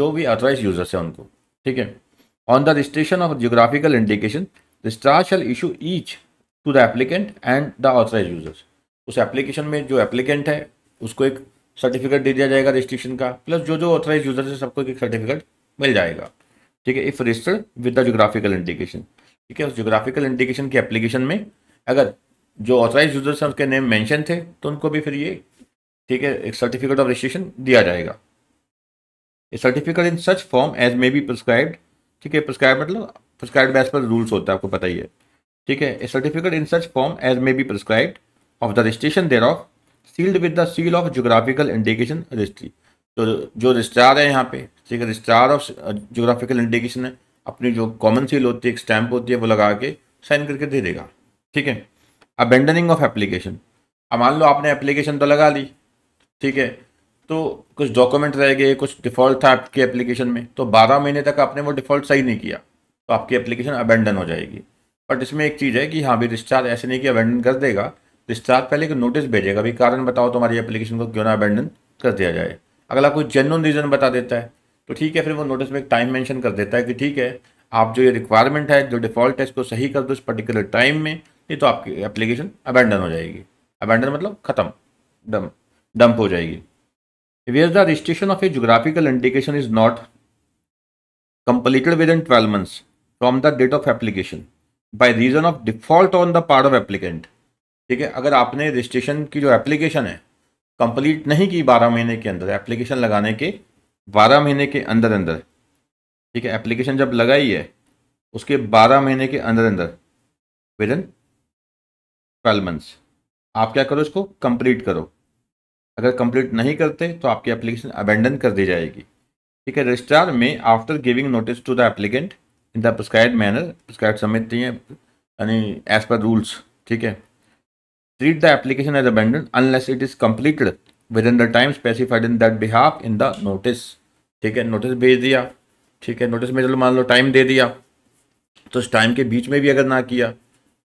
जो भी अथोराइज यूजर्स है उनको ठीक है on the registration of geographical indication registrar shall issue each to the applicant and the authorised users उस एप्लीकेशन में जो एप्लीकेंट है उसको एक सर्टिफिकेट दे दिया जाएगा रजिस्ट्रेशन का प्लस जो जो ऑथराइज यूजर है सबको एक सर्टिफिकेट मिल जाएगा ठीक है if registered with the geographical indication ठीक है उस जोग्राफिकल इंडिकेशन की एप्लीकेशन में अगर जो ऑथराइज यूजर्स हैं उसके नेम मैंशन थे तो उनको भी फिर ये ठीक है एक सर्टिफिकेट ऑफ रजिस्ट्रेशन दिया जाएगा certificate in such form as may be prescribed ठीक है प्रिस्क्राइब मतलब प्रिस्क्राइब एज पर रूल्स होता है आपको पता ही है ठीक है certificate in such form as may be prescribed of the registration thereof sealed with the seal of geographical indication registry तो जो रजिस्ट्रार है यहाँ पे ठीक है रजिस्ट्रार ऑफ जोग्राफिकल इंडिकेशन है अपनी जो कॉमन सील होती है एक स्टैंप होती है वो लगा के साइन करके दे देगा ठीक है अबेंडनिंग ऑफ एप्लीकेशन अब मान लो आपने एप्लीकेशन तो लगा ली ठीक है तो कुछ डॉक्यूमेंट रह गए कुछ डिफ़ॉल्ट था आपके एप्लीकेशन में तो 12 महीने तक आपने वो डिफ़ॉल्ट सही नहीं किया तो आपकी एप्लीकेशन अबेंडन हो जाएगी बट इसमें एक चीज़ है कि हाँ भी रिस्चार्ज ऐसे नहीं कि अबेंडन कर देगा तो स्टाफ पहले एक नोटिस भेजेगा भी कारण बताओ तुम्हारी एप्लीकेशन को क्यों ना अबेंडन कर दिया जाए अगला कोई जेनुअन रीज़न बता देता है तो ठीक है फिर वो नोटिस में एक टाइम मेंशन कर देता है कि ठीक है आप जो ये रिक्वायरमेंट है जो डिफ़ॉल्ट है इसको सही कर दो इस पर्टिकुलर टाइम में नहीं तो आपकी एप्लीकेशन अबेंडन हो जाएगी अबेंडन मतलब ख़त्म डम डंप हो जाएगी where the registration of a geographical indication is not within twelve months from the date of application by reason of default on the part of applicant ठीक है अगर आपने रजिस्ट्रेशन की जो एप्लीकेशन है कंप्लीट नहीं की बारह महीने के अंदर एप्लीकेशन लगाने के बारह महीने के अंदर अंदर ठीक है एप्लीकेशन जब लगाई है उसके बारह महीने के अंदर अंदर विद इन ट्वेल्व मंथ्स आप क्या करो इसको कंप्लीट करो अगर कंप्लीट नहीं करते तो आपकी एप्लीकेशन अबेंडन कर दी जाएगी ठीक है रजिस्ट्रार में after giving notice to the applicant in the prescribed manner prescribe समिति यानी एज पर रूल्स ठीक है treat the application as abandoned unless it is completed within the time specified in that behalf in the notice ठीक है notice भेज दिया ठीक है नोटिस में चलो मान लो टाइम दे दिया तो उस टाइम के बीच में भी अगर ना किया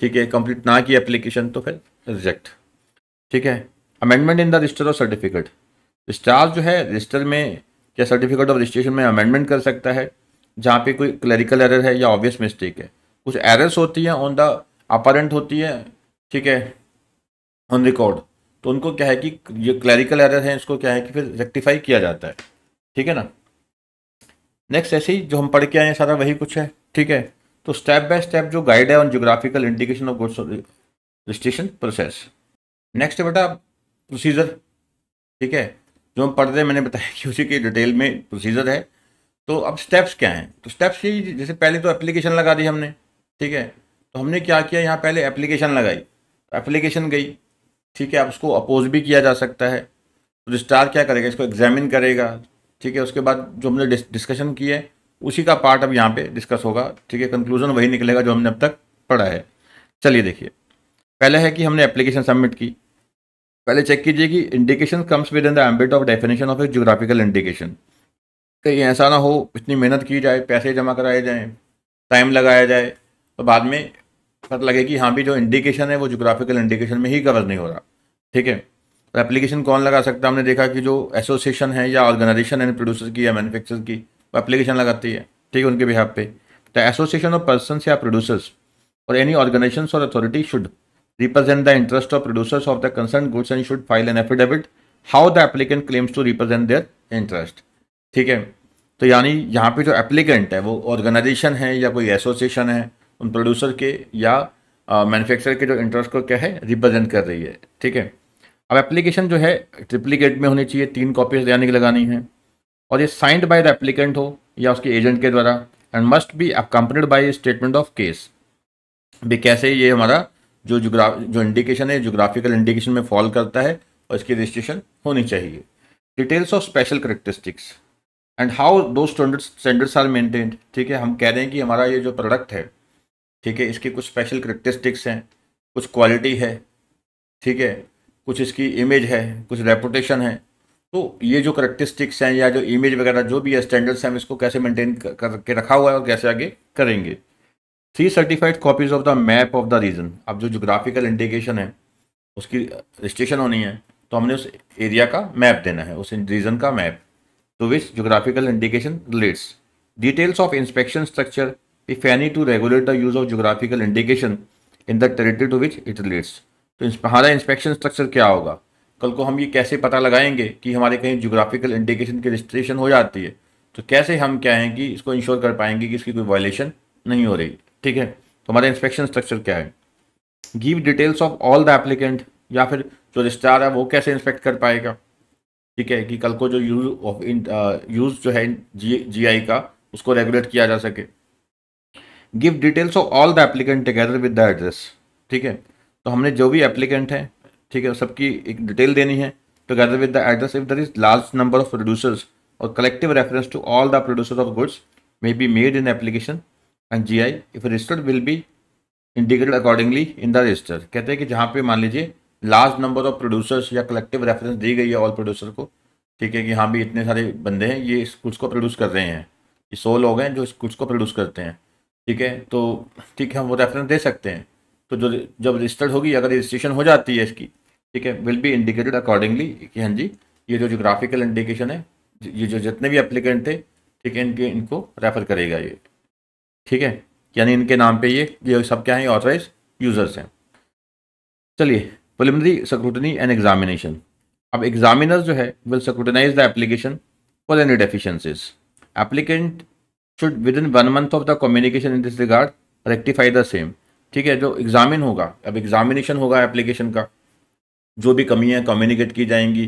ठीक है कंप्लीट ना किया एप्लीकेशन तो फिर रिजेक्ट ठीक है amendment in the register of certificate staff जो है रजिस्टर में या सर्टिफिकेट ऑफ रजिस्ट्रेशन में अमेंडमेंट कर सकता है जहाँ पे कोई क्लरिकल एरर है या ऑब्वियस मिस्टेक है कुछ एरर्स होती हैं ऑन द अपरेंट होती है ठीक है ऑन रिकॉर्ड तो उनको क्या है कि ये क्लैरिकल एरर है इसको क्या है कि फिर रेक्टिफाई किया जाता है ठीक है ना नेक्स्ट ऐसे ही जो हम पढ़ के आए हैं सारा वही कुछ है ठीक है तो स्टेप बाय स्टेप जो गाइड है on geographical indication of goods registration process next है बेटा प्रोसीजर ठीक है जो हम पढ़ रहे हैं मैंने बताया कि उसी के डिटेल में प्रोसीजर है तो अब स्टेप्स क्या हैं तो स्टेप्स ये जैसे पहले तो एप्लीकेशन लगा दी हमने ठीक है तो हमने क्या किया यहाँ पहले एप्लीकेशन लगाई एप्लीकेशन गई ठीक है अब उसको अपोज भी किया जा सकता है रजिस्ट्रार तो क्या करेगा इसको एग्जामिन करेगा ठीक है उसके बाद जो हमने डिस्कशन किया है उसी का पार्ट अब यहाँ पे डिस्कस होगा ठीक है कंक्लूजन वही निकलेगा जो हमने अब तक पढ़ा है चलिए देखिए पहले है कि हमने एप्लीकेशन सबमिट की पहले चेक कीजिए कि indication comes within the ambit of definition of a geographical indication कहीं ऐसा ना हो इतनी मेहनत की जाए पैसे जमा कराए जाएँ टाइम लगाया जाए तो बाद में पता लगे कि हाँ भी जो इंडिकेशन है वो जोग्राफिकल इंडिकेशन में ही कवर नहीं हो रहा ठीक है तो एप्लीकेशन कौन लगा सकता है हमने देखा कि जो एसोसिएशन है या ऑर्गेनाइजेशन है प्रोड्यूसर की या मैनुफेक्चर की वो एप्लीकेशन लगाती है ठीक है उनके बिहार पे द एसोसिएशन ऑफ पर्सन या प्रोड्यूसर्स और एनी ऑर्गेनाइजेशन और authority should represent the interest of producers of the concern goods and should file an affidavit how the applicant claims to represent their interest ठीक है तो यानी यहाँ पे जो एप्लीकेंट है वो ऑर्गेनाइजेशन है या कोई एसोसिएशन है उन प्रोड्यूसर के या मैन्युफैक्चरर के जो इंटरेस्ट को क्या है रिप्रेजेंट कर रही है ठीक है अब एप्लीकेशन जो है ट्रिप्लीकेट में होनी चाहिए तीन कॉपीज यानी कि लगानी है और ये साइंड बाय द एप्लीकेंट हो या उसके एजेंट के द्वारा and must be accompanied by statement of case भी कैसे ये हमारा जो जोग्राफ जो इंडिकेशन है जोग्राफिकल इंडिकेशन में फॉल करता है और इसकी रजिस्ट्रेशन होनी चाहिए details of special characteristics and how do standards are maintained ठीक है हम कह रहे हैं कि हमारा ये जो प्रोडक्ट है ठीक है इसकी कुछ स्पेशल करेक्टरिस्टिक्स हैं कुछ क्वालिटी है ठीक है कुछ इसकी इमेज है कुछ रेपुटेशन है तो ये जो करेक्टरिस्टिक्स हैं या जो इमेज वगैरह जो भी है स्टैंडर्ड्स हैं हम इसको कैसे मेंटेन करके रखा हुआ है और कैसे आगे करेंगे three certified copies of the map of the region अब जो जोग्राफिकल इंडिकेशन है उसकी रजिस्ट्रेशन होनी है तो हमने उस एरिया का मैप देना है उस रीजन का map to which geographical indication relates details of inspection structure if any to regulate the use of geographical indication in the territory to which it relates तो हमारा इंस्पेक्शन स्ट्रक्चर क्या होगा कल को हम ये कैसे पता लगाएंगे कि हमारे कहीं जोग्राफिकल इंडिकेशन की रजिस्ट्रेशन हो जाती है तो कैसे हम क्या है कि इसको इंश्योर कर पाएंगे कि इसकी कोई वायलेशन नहीं हो रही ठीक है तो हमारा इंस्पेक्शन स्ट्रक्चर क्या है give details of all the applicant या फिर जो रजिस्ट्रार है वो कैसे इंस्पेक्ट कर पाएगा ठीक है कि कल को जो यूज ऑफ यूज़ जो है जी जी आई का उसको रेगुलेट किया जा सके give details of all the applicant together with the address ठीक है तो हमने जो भी एप्लीकेंट है ठीक है सबकी एक डिटेल देनी है together with the address if there is large number of producers और collective reference to all the producer of goods may be made in application and G I if registered will be indicated accordingly in the register कहते हैं कि जहाँ पे मान लीजिए large number of producers या collective reference दी गई है ऑल प्रोड्यूसर को ठीक है कि हाँ भी इतने सारे बंदे हैं ये इस कुछ को प्रोड्यूस कर रहे हैं ये सौ लोग हैं जो इस कुछ को प्रोड्यूस करते हैं ठीक है तो ठीक है हम वो रेफरेंस दे सकते हैं तो जो जब रजिस्टर्ड होगी अगर रजिस्ट्रेशन हो जाती है इसकी ठीक है विल बी इंडिकेटेड अकॉर्डिंगली कि हाँ जी ये जो जोग्राफिकल इंडिकेशन है ये जो जितने भी एप्लीकेंट थे ठीक है इनके इनको रेफर करेगा ये ठीक है यानी इनके नाम पे ये ये सब क्या है ऑथराइज यूज़र्स हैं चलिए प्रिलिमिनरी सक्रूटनी एंड एग्जामिनेशन अब एग्जामिनर जो है will scrutinise the application for any deficiencies applicant should within one month of the communication in this regard rectify the same ठीक है जो एग्जामिन होगा अब एग्जामिनेशन होगा एप्लीकेशन का जो भी कमियाँ कम्युनिकेट की जाएंगी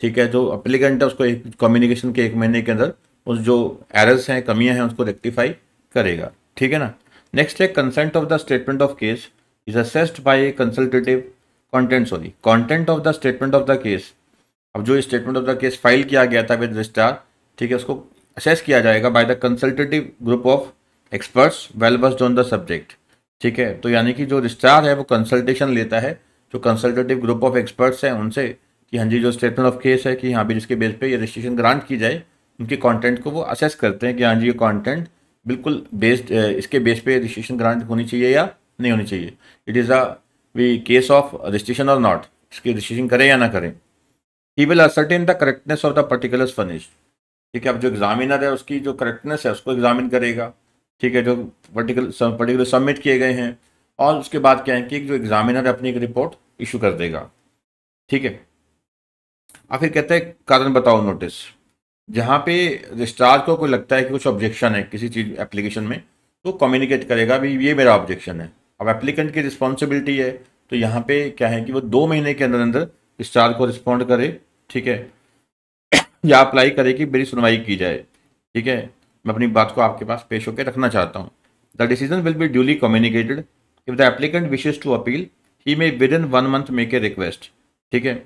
ठीक है जो अप्लीकेंट है उसको एक कम्युनिकेशन के एक महीने के अंदर उस जो एरर्स हैं कमियाँ हैं उसको रेक्टिफाई करेगा ठीक है ना नेक्स्ट है consent of the statement of case is assessed a consultative content sorry content of the statement of the case अब जो statement of the case file किया गया था विद रजिस्ट्रार ठीक है उसको असेस किया जाएगा by the consultative group of experts well versed on the subject ठीक है तो यानी कि जो रजिस्ट्रार है वो कंसल्टेशन लेता है जो कंसल्टेटिव ग्रुप ऑफ एक्सपर्ट्स हैं उनसे कि हाँ जी जो स्टेटमेंट ऑफ केस है कि हाँ भी जिसके बेस पे ये रजिस्ट्रेशन ग्रांट की जाए उनके कंटेंट को वो असेस करते हैं कि हाँ जी ये कंटेंट बिल्कुल बेस्ड इसके बेस पे रजिस्ट्रेशन ग्रांट होनी चाहिए या नहीं होनी चाहिए इट इज़ अ वी case of registration or not इसकी रजिस्ट्रेशन करें या ना करें he will ascertain the correctness of the particular furnished ठीक है अब जो एग्जामिनर है उसकी जो करेक्टनेस है उसको एग्जामिन करेगा ठीक है जो पर्टिकुलर पर्टिकुलर सबमिट किए गए हैं और उसके बाद क्या है कि जो एग्जामिनर अपनी एक रिपोर्ट इशू कर देगा ठीक है अब फिर कहते हैं कारण बताओ नोटिस जहाँ पे रजिस्ट्रार को कोई लगता है कि कुछ ऑब्जेक्शन है किसी चीज़ एप्लीकेशन में तो कम्युनिकेट करेगा भी ये मेरा ऑब्जेक्शन है अब एप्लीकेंट की रिस्पॉन्सिबिलिटी है तो यहाँ पे क्या है कि वो दो महीने के अंदर अंदर रजिस्ट्रार को रिस्पॉन्ड करे ठीक है या अप्लाई करे कि मेरी सुनवाई की जाए ठीक है मैं अपनी बात को आपके पास पेश होकर रखना चाहता हूँ the decision will be duly communicated if the applicant wishes to appeal he may within one month make a request ठीक है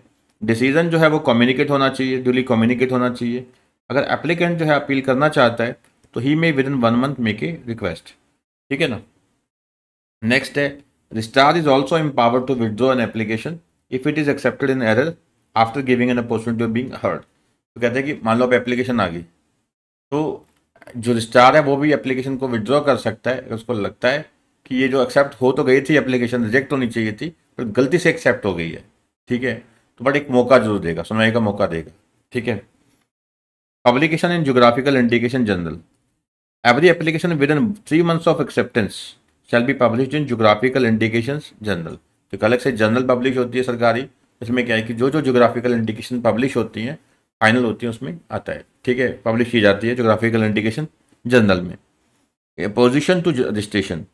डिसीजन जो है वो कम्युनिकेट होना चाहिए ड्यूली कम्युनिकेट होना चाहिए अगर एप्लीकेंट जो है अपील करना चाहता है तो he may within one month make a request ठीक है ना नेक्स्ट है registrar is also empower to withdraw an application if it is accepted in error after giving an opportunity of being heard तो कहते हैं कि मान लो आप एप्लीकेशन आ गई तो जो रजिस्ट्रार है वो भी एप्लीकेशन को विदड्रॉ कर सकता है उसको लगता है कि ये जो एक्सेप्ट हो तो गई थी एप्लीकेशन रिजेक्ट होनी चाहिए थी पर गलती से एक्सेप्ट हो गई है ठीक है तो बट एक मौका जरूर देगा सुनवाई का मौका देगा ठीक है publication in geographical indication journal every application within three months of acceptance shall be publish in geographical indication journal तो अलग से जनरल पब्लिश होती है सरकारी इसमें क्या है कि जो जो जोग्राफिकल इंडिकेशन पब्लिश होती हैं फाइनल होती है उसमें आता है ठीक है पब्लिश की जाती है जोग्राफिकल इंडिकेशन जनरल में opposition to registration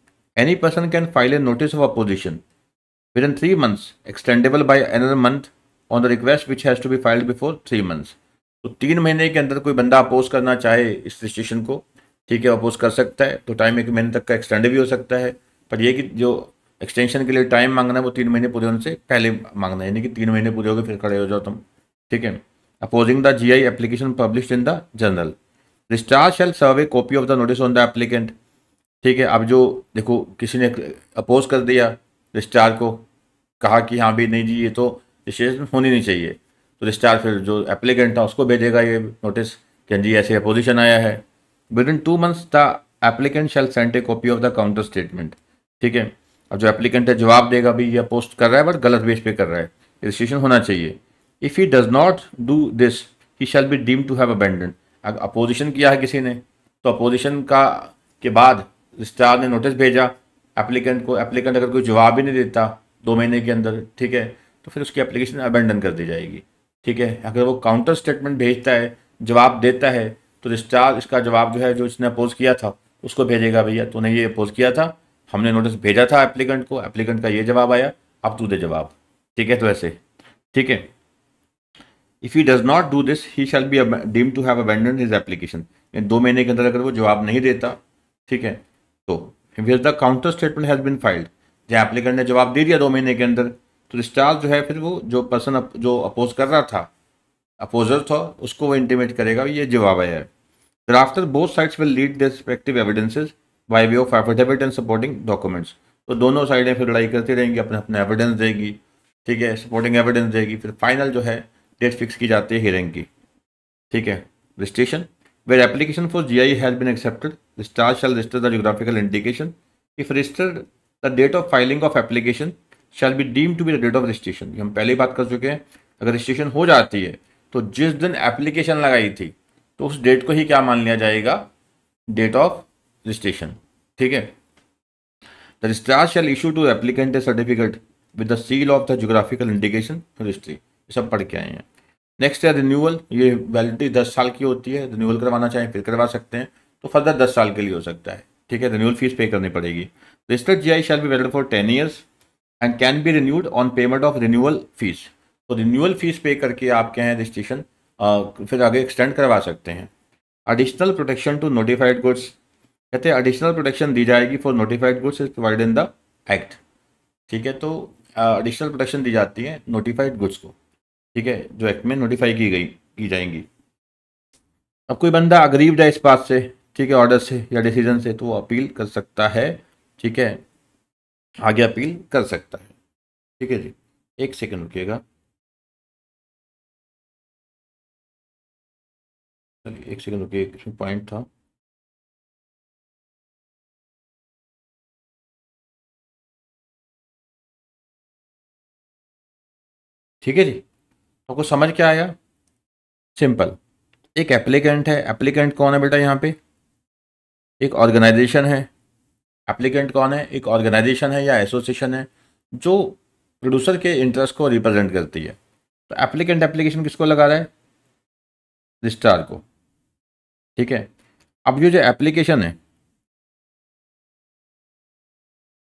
any person can file a notice of opposition within three months extendable by another month on the request which has to be filed before three months तो तीन महीने के अंदर कोई बंदा oppose करना चाहे इस रजिस्ट्रेशन को ठीक है अपोज कर सकता है तो टाइम एक महीने तक का एक्सटेंड भी हो सकता है पर यह कि जो एक्सटेंशन के लिए टाइम मांगना है वो तीन महीने पूरे होने से पहले मांगना है यानी कि तीन महीने पूरे हो गए फिर खड़े हो जाओ तुम ठीक है opposing the GI application published in the journal. Registrar shall serve a copy of the notice on the applicant. ठीक है अब जो देखो किसी ने अपोज कर दिया रिस्टार को कहा कि हाँ भाई नहीं जी ये तो रजिस्ट्रेशन होनी नहीं चाहिए तो रिस्टार फिर जो एप्लीकेंट था उसको भेजेगा ये नोटिस कि हाँ जी ऐसे अपोजिशन आया है within two months the applicant shall send a copy of the counter statement ठीक है अब जो एप्लीकेंट है जवाब देगा भी यह पोस्ट कर रहा है बट गलत बेस पे कर रहा है रजिस्ट्रेशन होना चाहिए if he does not do this he shall be deem to have abandon अगर अपोजिशन किया है किसी ने तो अपोजिशन का के बाद रिश्तेदार ने नोटिस भेजा एप्लीकेंट को एप्लीकेंट अगर कोई जवाब ही नहीं देता दो महीने के अंदर ठीक है तो फिर उसकी एप्लीकेशन अबेंडन कर दी जाएगी ठीक है अगर वो काउंटर स्टेटमेंट भेजता है जवाब देता है तो रिश्तेदार इसका जवाब जो है जो इसने अपोज किया था उसको भेजेगा भैया तूने ये अपोज किया था हमने नोटिस भेजा था एप्लीकेंट को एप्लीकेंट का ये जवाब आया अब तू दे जवाब ठीक है तो ऐसे ठीक है if he does not do this he shall be deem to have abandon his application दो महीने के अंदर अगर वो जवाब नहीं देता ठीक है तो with the counter statement has been filed जो एप्लीकेंट ने जवाब दे दिया दो महीने के अंदर तो डिस्चार्ज जो है फिर वो जो पर्सन जो अपोज कर रहा था अपोजर था उसको वो इंटीमेट करेगा ये जवाब आया है फिर after both sides will lead the respective evidences by way of affidavit and supporting documents तो दोनों साइडें फिर लड़ाई करती रहेंगी अपने अपने एविडेंस देगी ठीक है सपोर्टिंग एविडेंस देगी फिर फाइनल जो है डेट फिक्स की जाती है हियरिंग की ठीक है registration where application for G I has been accepted star star register the geographical indication if registered the date of filing of application application be deem to be the date of registration हम पहले बात कर चुके हैं अगर registration हो जाती है तो जिस दिन एप्लीकेशन लगाई थी तो उस डेट को ही क्या मान लिया जाएगा डेट ऑफ रजिस्ट्रेशन ठीक है the registrar shall issue to applicant a certificate with the seal of the geographical indication registry सब पढ़ के आए हैं नेक्स्ट है रिन्यूअल ये वैलिडिटी दस साल की होती है रिन्यूअल करवाना चाहें फिर करवा सकते हैं तो फर्दर दस साल के लिए हो सकता है ठीक है रिन्यूअल फीस पे करनी पड़ेगी registered G I shall be valid for ten years and can be renewed on payment of renewal fees तो रिन्यूअल फीस पे करके आप क्या है रजिस्ट्रेशन फिर आगे एक्सटेंड करवा सकते हैं additional protection to notified goods कहते हैं एडिशनल प्रोटेक्शन दी जाएगी for notified goods is provide in the act ठीक है तो एडिशनल प्रोटेक्शन दी जाती है नोटिफाइड गुड्स को ठीक है जो एक्ट में नोटिफाई की गई की जाएंगी अब कोई बंदा अग्रीव जाए इस बात से ठीक है ऑर्डर से या डिसीजन से तो वो अपील कर सकता है ठीक है आगे अपील कर सकता है ठीक है जी एक सेकंड रुकिएगा एक सेकंड रुकिए पॉइंट था ठीक है जी तो कुछ समझ क्या आया सिंपल एक एप्लीकेंट है एप्लीकेंट कौन है बेटा यहाँ पे एक ऑर्गेनाइजेशन है एप्लीकेंट कौन है एक ऑर्गेनाइजेशन है या एसोसिएशन है जो प्रोड्यूसर के इंटरेस्ट को रिप्रेजेंट करती है तो एप्लीकेंट एप्लीकेशन किसको लगा रहा है रजिस्ट्रार को ठीक है अब ये जो एप्लीकेशन है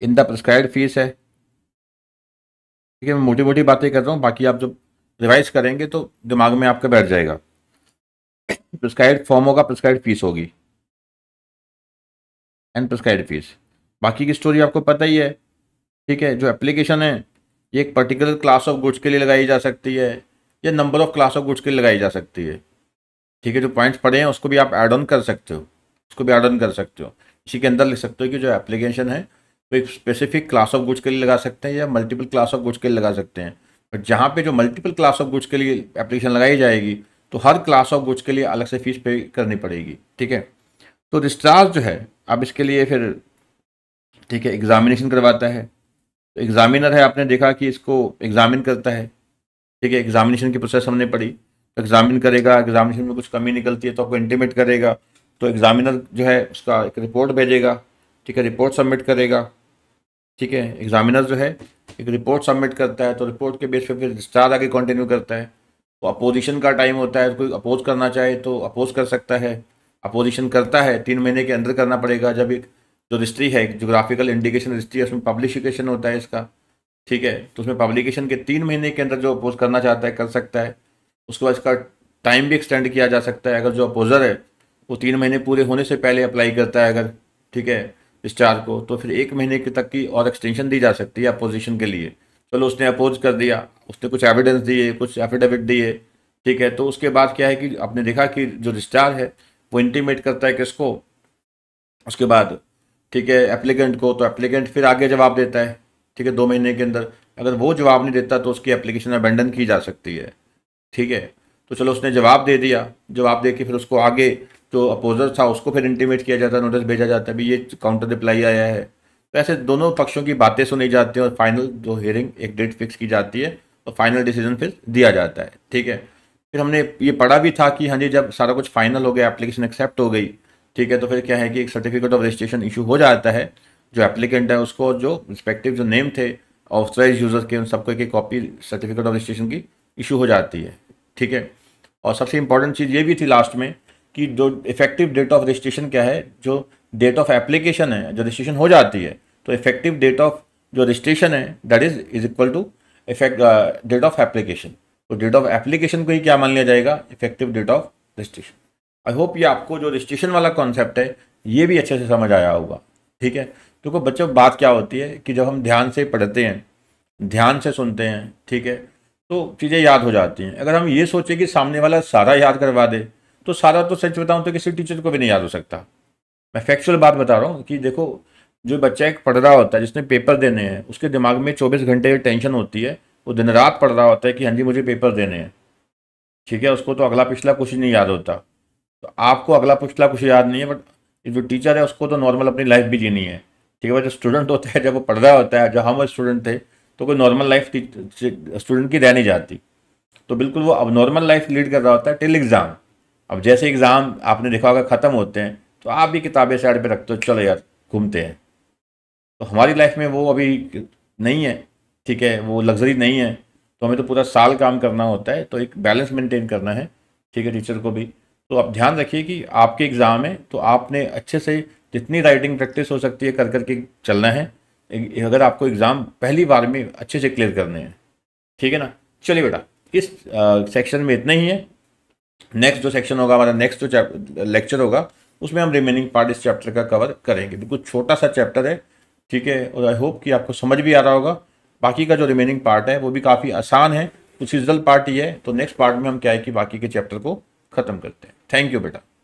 इन द प्रिस्क्राइब फीस है ठीक है मैं मोटी मोटी बातें कर रहा हूँ बाकी आप जो रिवाइज करेंगे तो दिमाग में आपका बैठ जाएगा प्रिस्क्राइब फॉर्म होगा प्रिस्क्राइब फीस होगी एंड प्रिस्क्राइब फीस बाकी की स्टोरी आपको पता ही है ठीक है जो एप्लीकेशन है ये एक पर्टिकुलर क्लास ऑफ गुड्स के लिए लगाई जा सकती है या number of class of goods के लिए लगाई जा सकती है ठीक है जो पॉइंट्स पड़े हैं उसको भी आप ऐड ऑन कर सकते हो उसको भी ऐड ऑन कर सकते हो इसी के अंदर लिख सकते हो कि जो एप्लीकेशन है वो एक स्पेसिफिक क्लास ऑफ गुड्स के लिए लगा सकते हैं या मल्टीपल क्लास ऑफ गुड्स के लिए लगा सकते हैं बट जहाँ पे जो मल्टीपल क्लास ऑफ गुड्स के लिए एप्लीकेशन लगाई जाएगी तो हर क्लास ऑफ गुड्स के लिए अलग से फीस पे करनी पड़ेगी ठीक है तो रजिस्ट्रार जो है अब इसके लिए फिर ठीक है एग्जामिनेशन करवाता है तो एग्जामिनर है आपने देखा कि इसको एग्जामिन करता है ठीक है एग्जामिनेशन की प्रोसेस हमने पढ़ी एग्जामिन तो करेगा एग्जामिनेशन में कुछ कमी निकलती है तो आपको इंटीमेट करेगा तो एग्जामिनर जो है उसका एक रिपोर्ट भेजेगा ठीक है रिपोर्ट सबमिट करेगा ठीक है एग्जामिनर जो है एक रिपोर्ट सबमिट करता है तो रिपोर्ट के बेस पे फिर रजिस्ट्रार आगे कंटिन्यू करता है तो अपोजिशन का टाइम होता है कोई अपोज करना चाहे तो अपोज कर सकता है अपोजिशन करता है तीन महीने के अंदर करना पड़ेगा जब एक जो रजिस्ट्री है जोग्राफिकल इंडिकेशन रजिस्ट्री है उसमें पब्लिशिकेशन होता है इसका ठीक है तो उसमें पब्लिकेशन के तीन महीने के अंदर जो अपोज करना चाहता है कर सकता है उसके बाद इसका टाइम भी एक्सटेंड किया जा सकता है अगर जो अपोजर है वो तीन महीने पूरे होने से पहले अप्लाई करता है अगर ठीक है इस चार्ज को तो फिर एक महीने के तक की और एक्सटेंशन दी जा सकती है अपोजिशन के लिए चलो उसने अपोज कर दिया उसने कुछ एविडेंस दिए कुछ एफिडेविट दिए ठीक है तो उसके बाद क्या है कि आपने देखा कि जो डिस्चार्ज है वो इंटीमेट करता है किसको उसके बाद ठीक है एप्लीकेंट को तो एप्लीकेंट फिर आगे जवाब देता है ठीक है दो महीने के अंदर अगर वो जवाब नहीं देता तो उसकी एप्लीकेशन अबेंडन की जा सकती है ठीक है तो चलो उसने जवाब दे दिया जवाब दे के फिर उसको आगे जो अपोजर था उसको फिर इंटीमेट किया जाता है नोटिस भेजा जाता है भी ये काउंटर रिप्लाई आया है तो ऐसे दोनों पक्षों की बातें सुनी जाती हैं और फाइनल जो हेयरिंग एक डेट फिक्स की जाती है और फाइनल डिसीजन फिर दिया जाता है ठीक है फिर हमने ये पढ़ा भी था कि हाँ जी जब सारा कुछ फाइनल हो गया एप्लीकेशन एक्सेप्ट हो गई ठीक है तो फिर क्या है कि एक सर्टिफिकेट ऑफ रजिस्ट्रेशन इशू हो जाता है जो एप्लीकेंट है उसको जो रिस्पेक्टिव जो नेम थे ऑफराइज यूज़र के उन सबको एक कॉपी सर्टिफिकेट ऑफ रजिस्ट्रेशन की इशू हो जाती है ठीक है और सबसे इंपॉर्टेंट चीज़ ये भी थी लास्ट में कि जो इफेक्टिव डेट ऑफ रजिस्ट्रेशन क्या है जो डेट ऑफ एप्लीकेशन है जो रजिस्ट्रेशन हो जाती है तो इफेक्टिव डेट ऑफ जो रजिस्ट्रेशन है that is is equal to effect date of application तो डेट ऑफ एप्लीकेशन को ही क्या मान लिया जाएगा effective date of registration I hope ये आपको जो रजिस्ट्रेशन वाला कॉन्सेप्ट है ये भी अच्छे से समझ आया होगा ठीक है देखो तो बच्चों बात क्या होती है कि जब हम ध्यान से पढ़ते हैं ध्यान से सुनते हैं ठीक है तो चीज़ें याद हो जाती हैं अगर हम ये सोचें कि सामने वाला सारा याद करवा दे तो सारा तो सच बताऊं तो किसी टीचर को भी नहीं याद हो सकता मैं फैक्चुअल बात बता रहा हूँ कि देखो जो बच्चा एक पढ़ रहा होता है जिसने पेपर देने हैं उसके दिमाग में चौबीस घंटे टेंशन होती है वो दिन रात पढ़ रहा होता है कि हाँ जी मुझे पेपर देने हैं ठीक है उसको तो अगला पिछला कुछ नहीं याद होता तो आपको अगला पिछला कुछ याद नहीं है बट जो टीचर है उसको तो नॉर्मल अपनी लाइफ भी जीनी है ठीक है जो स्टूडेंट होता है जब वो पढ़ रहा होता है जब हम स्टूडेंट थे तो कोई नॉर्मल लाइफ स्टूडेंट की रह नहीं जाती तो बिल्कुल वो अब नॉर्मल लाइफ लीड कर रहा होता है टिल एग्ज़ाम अब जैसे एग्ज़ाम आपने लिखा होगा ख़त्म होते हैं तो आप भी किताबें साइड पर रखते हो चलो यार घूमते हैं तो हमारी लाइफ में वो अभी नहीं है ठीक है वो लग्जरी नहीं है तो हमें तो पूरा साल काम करना होता है तो एक बैलेंस मेंटेन करना है ठीक है टीचर को भी तो आप ध्यान रखिए कि आपके एग्ज़ाम है तो आपने अच्छे से जितनी राइटिंग प्रैक्टिस हो सकती है कर करके चलना है अगर आपको एग्ज़ाम पहली बार में अच्छे से क्लियर करने हैं ठीक है ना चलिए बेटा इस सेक्शन में इतना ही है नेक्स्ट जो सेक्शन होगा हमारा नेक्स्ट जो लेक्चर होगा उसमें हम रिमेनिंग पार्ट इस चैप्टर का कवर करेंगे बिल्कुल छोटा सा चैप्टर है ठीक है और आई होप कि आपको समझ भी आ रहा होगा बाकी का जो रिमेनिंग पार्ट है वो भी काफ़ी आसान है कुछ सीजनल पार्ट ही है तो नेक्स्ट पार्ट में हम क्या है कि बाकी के चैप्टर को ख़त्म करते हैं थैंक यू बेटा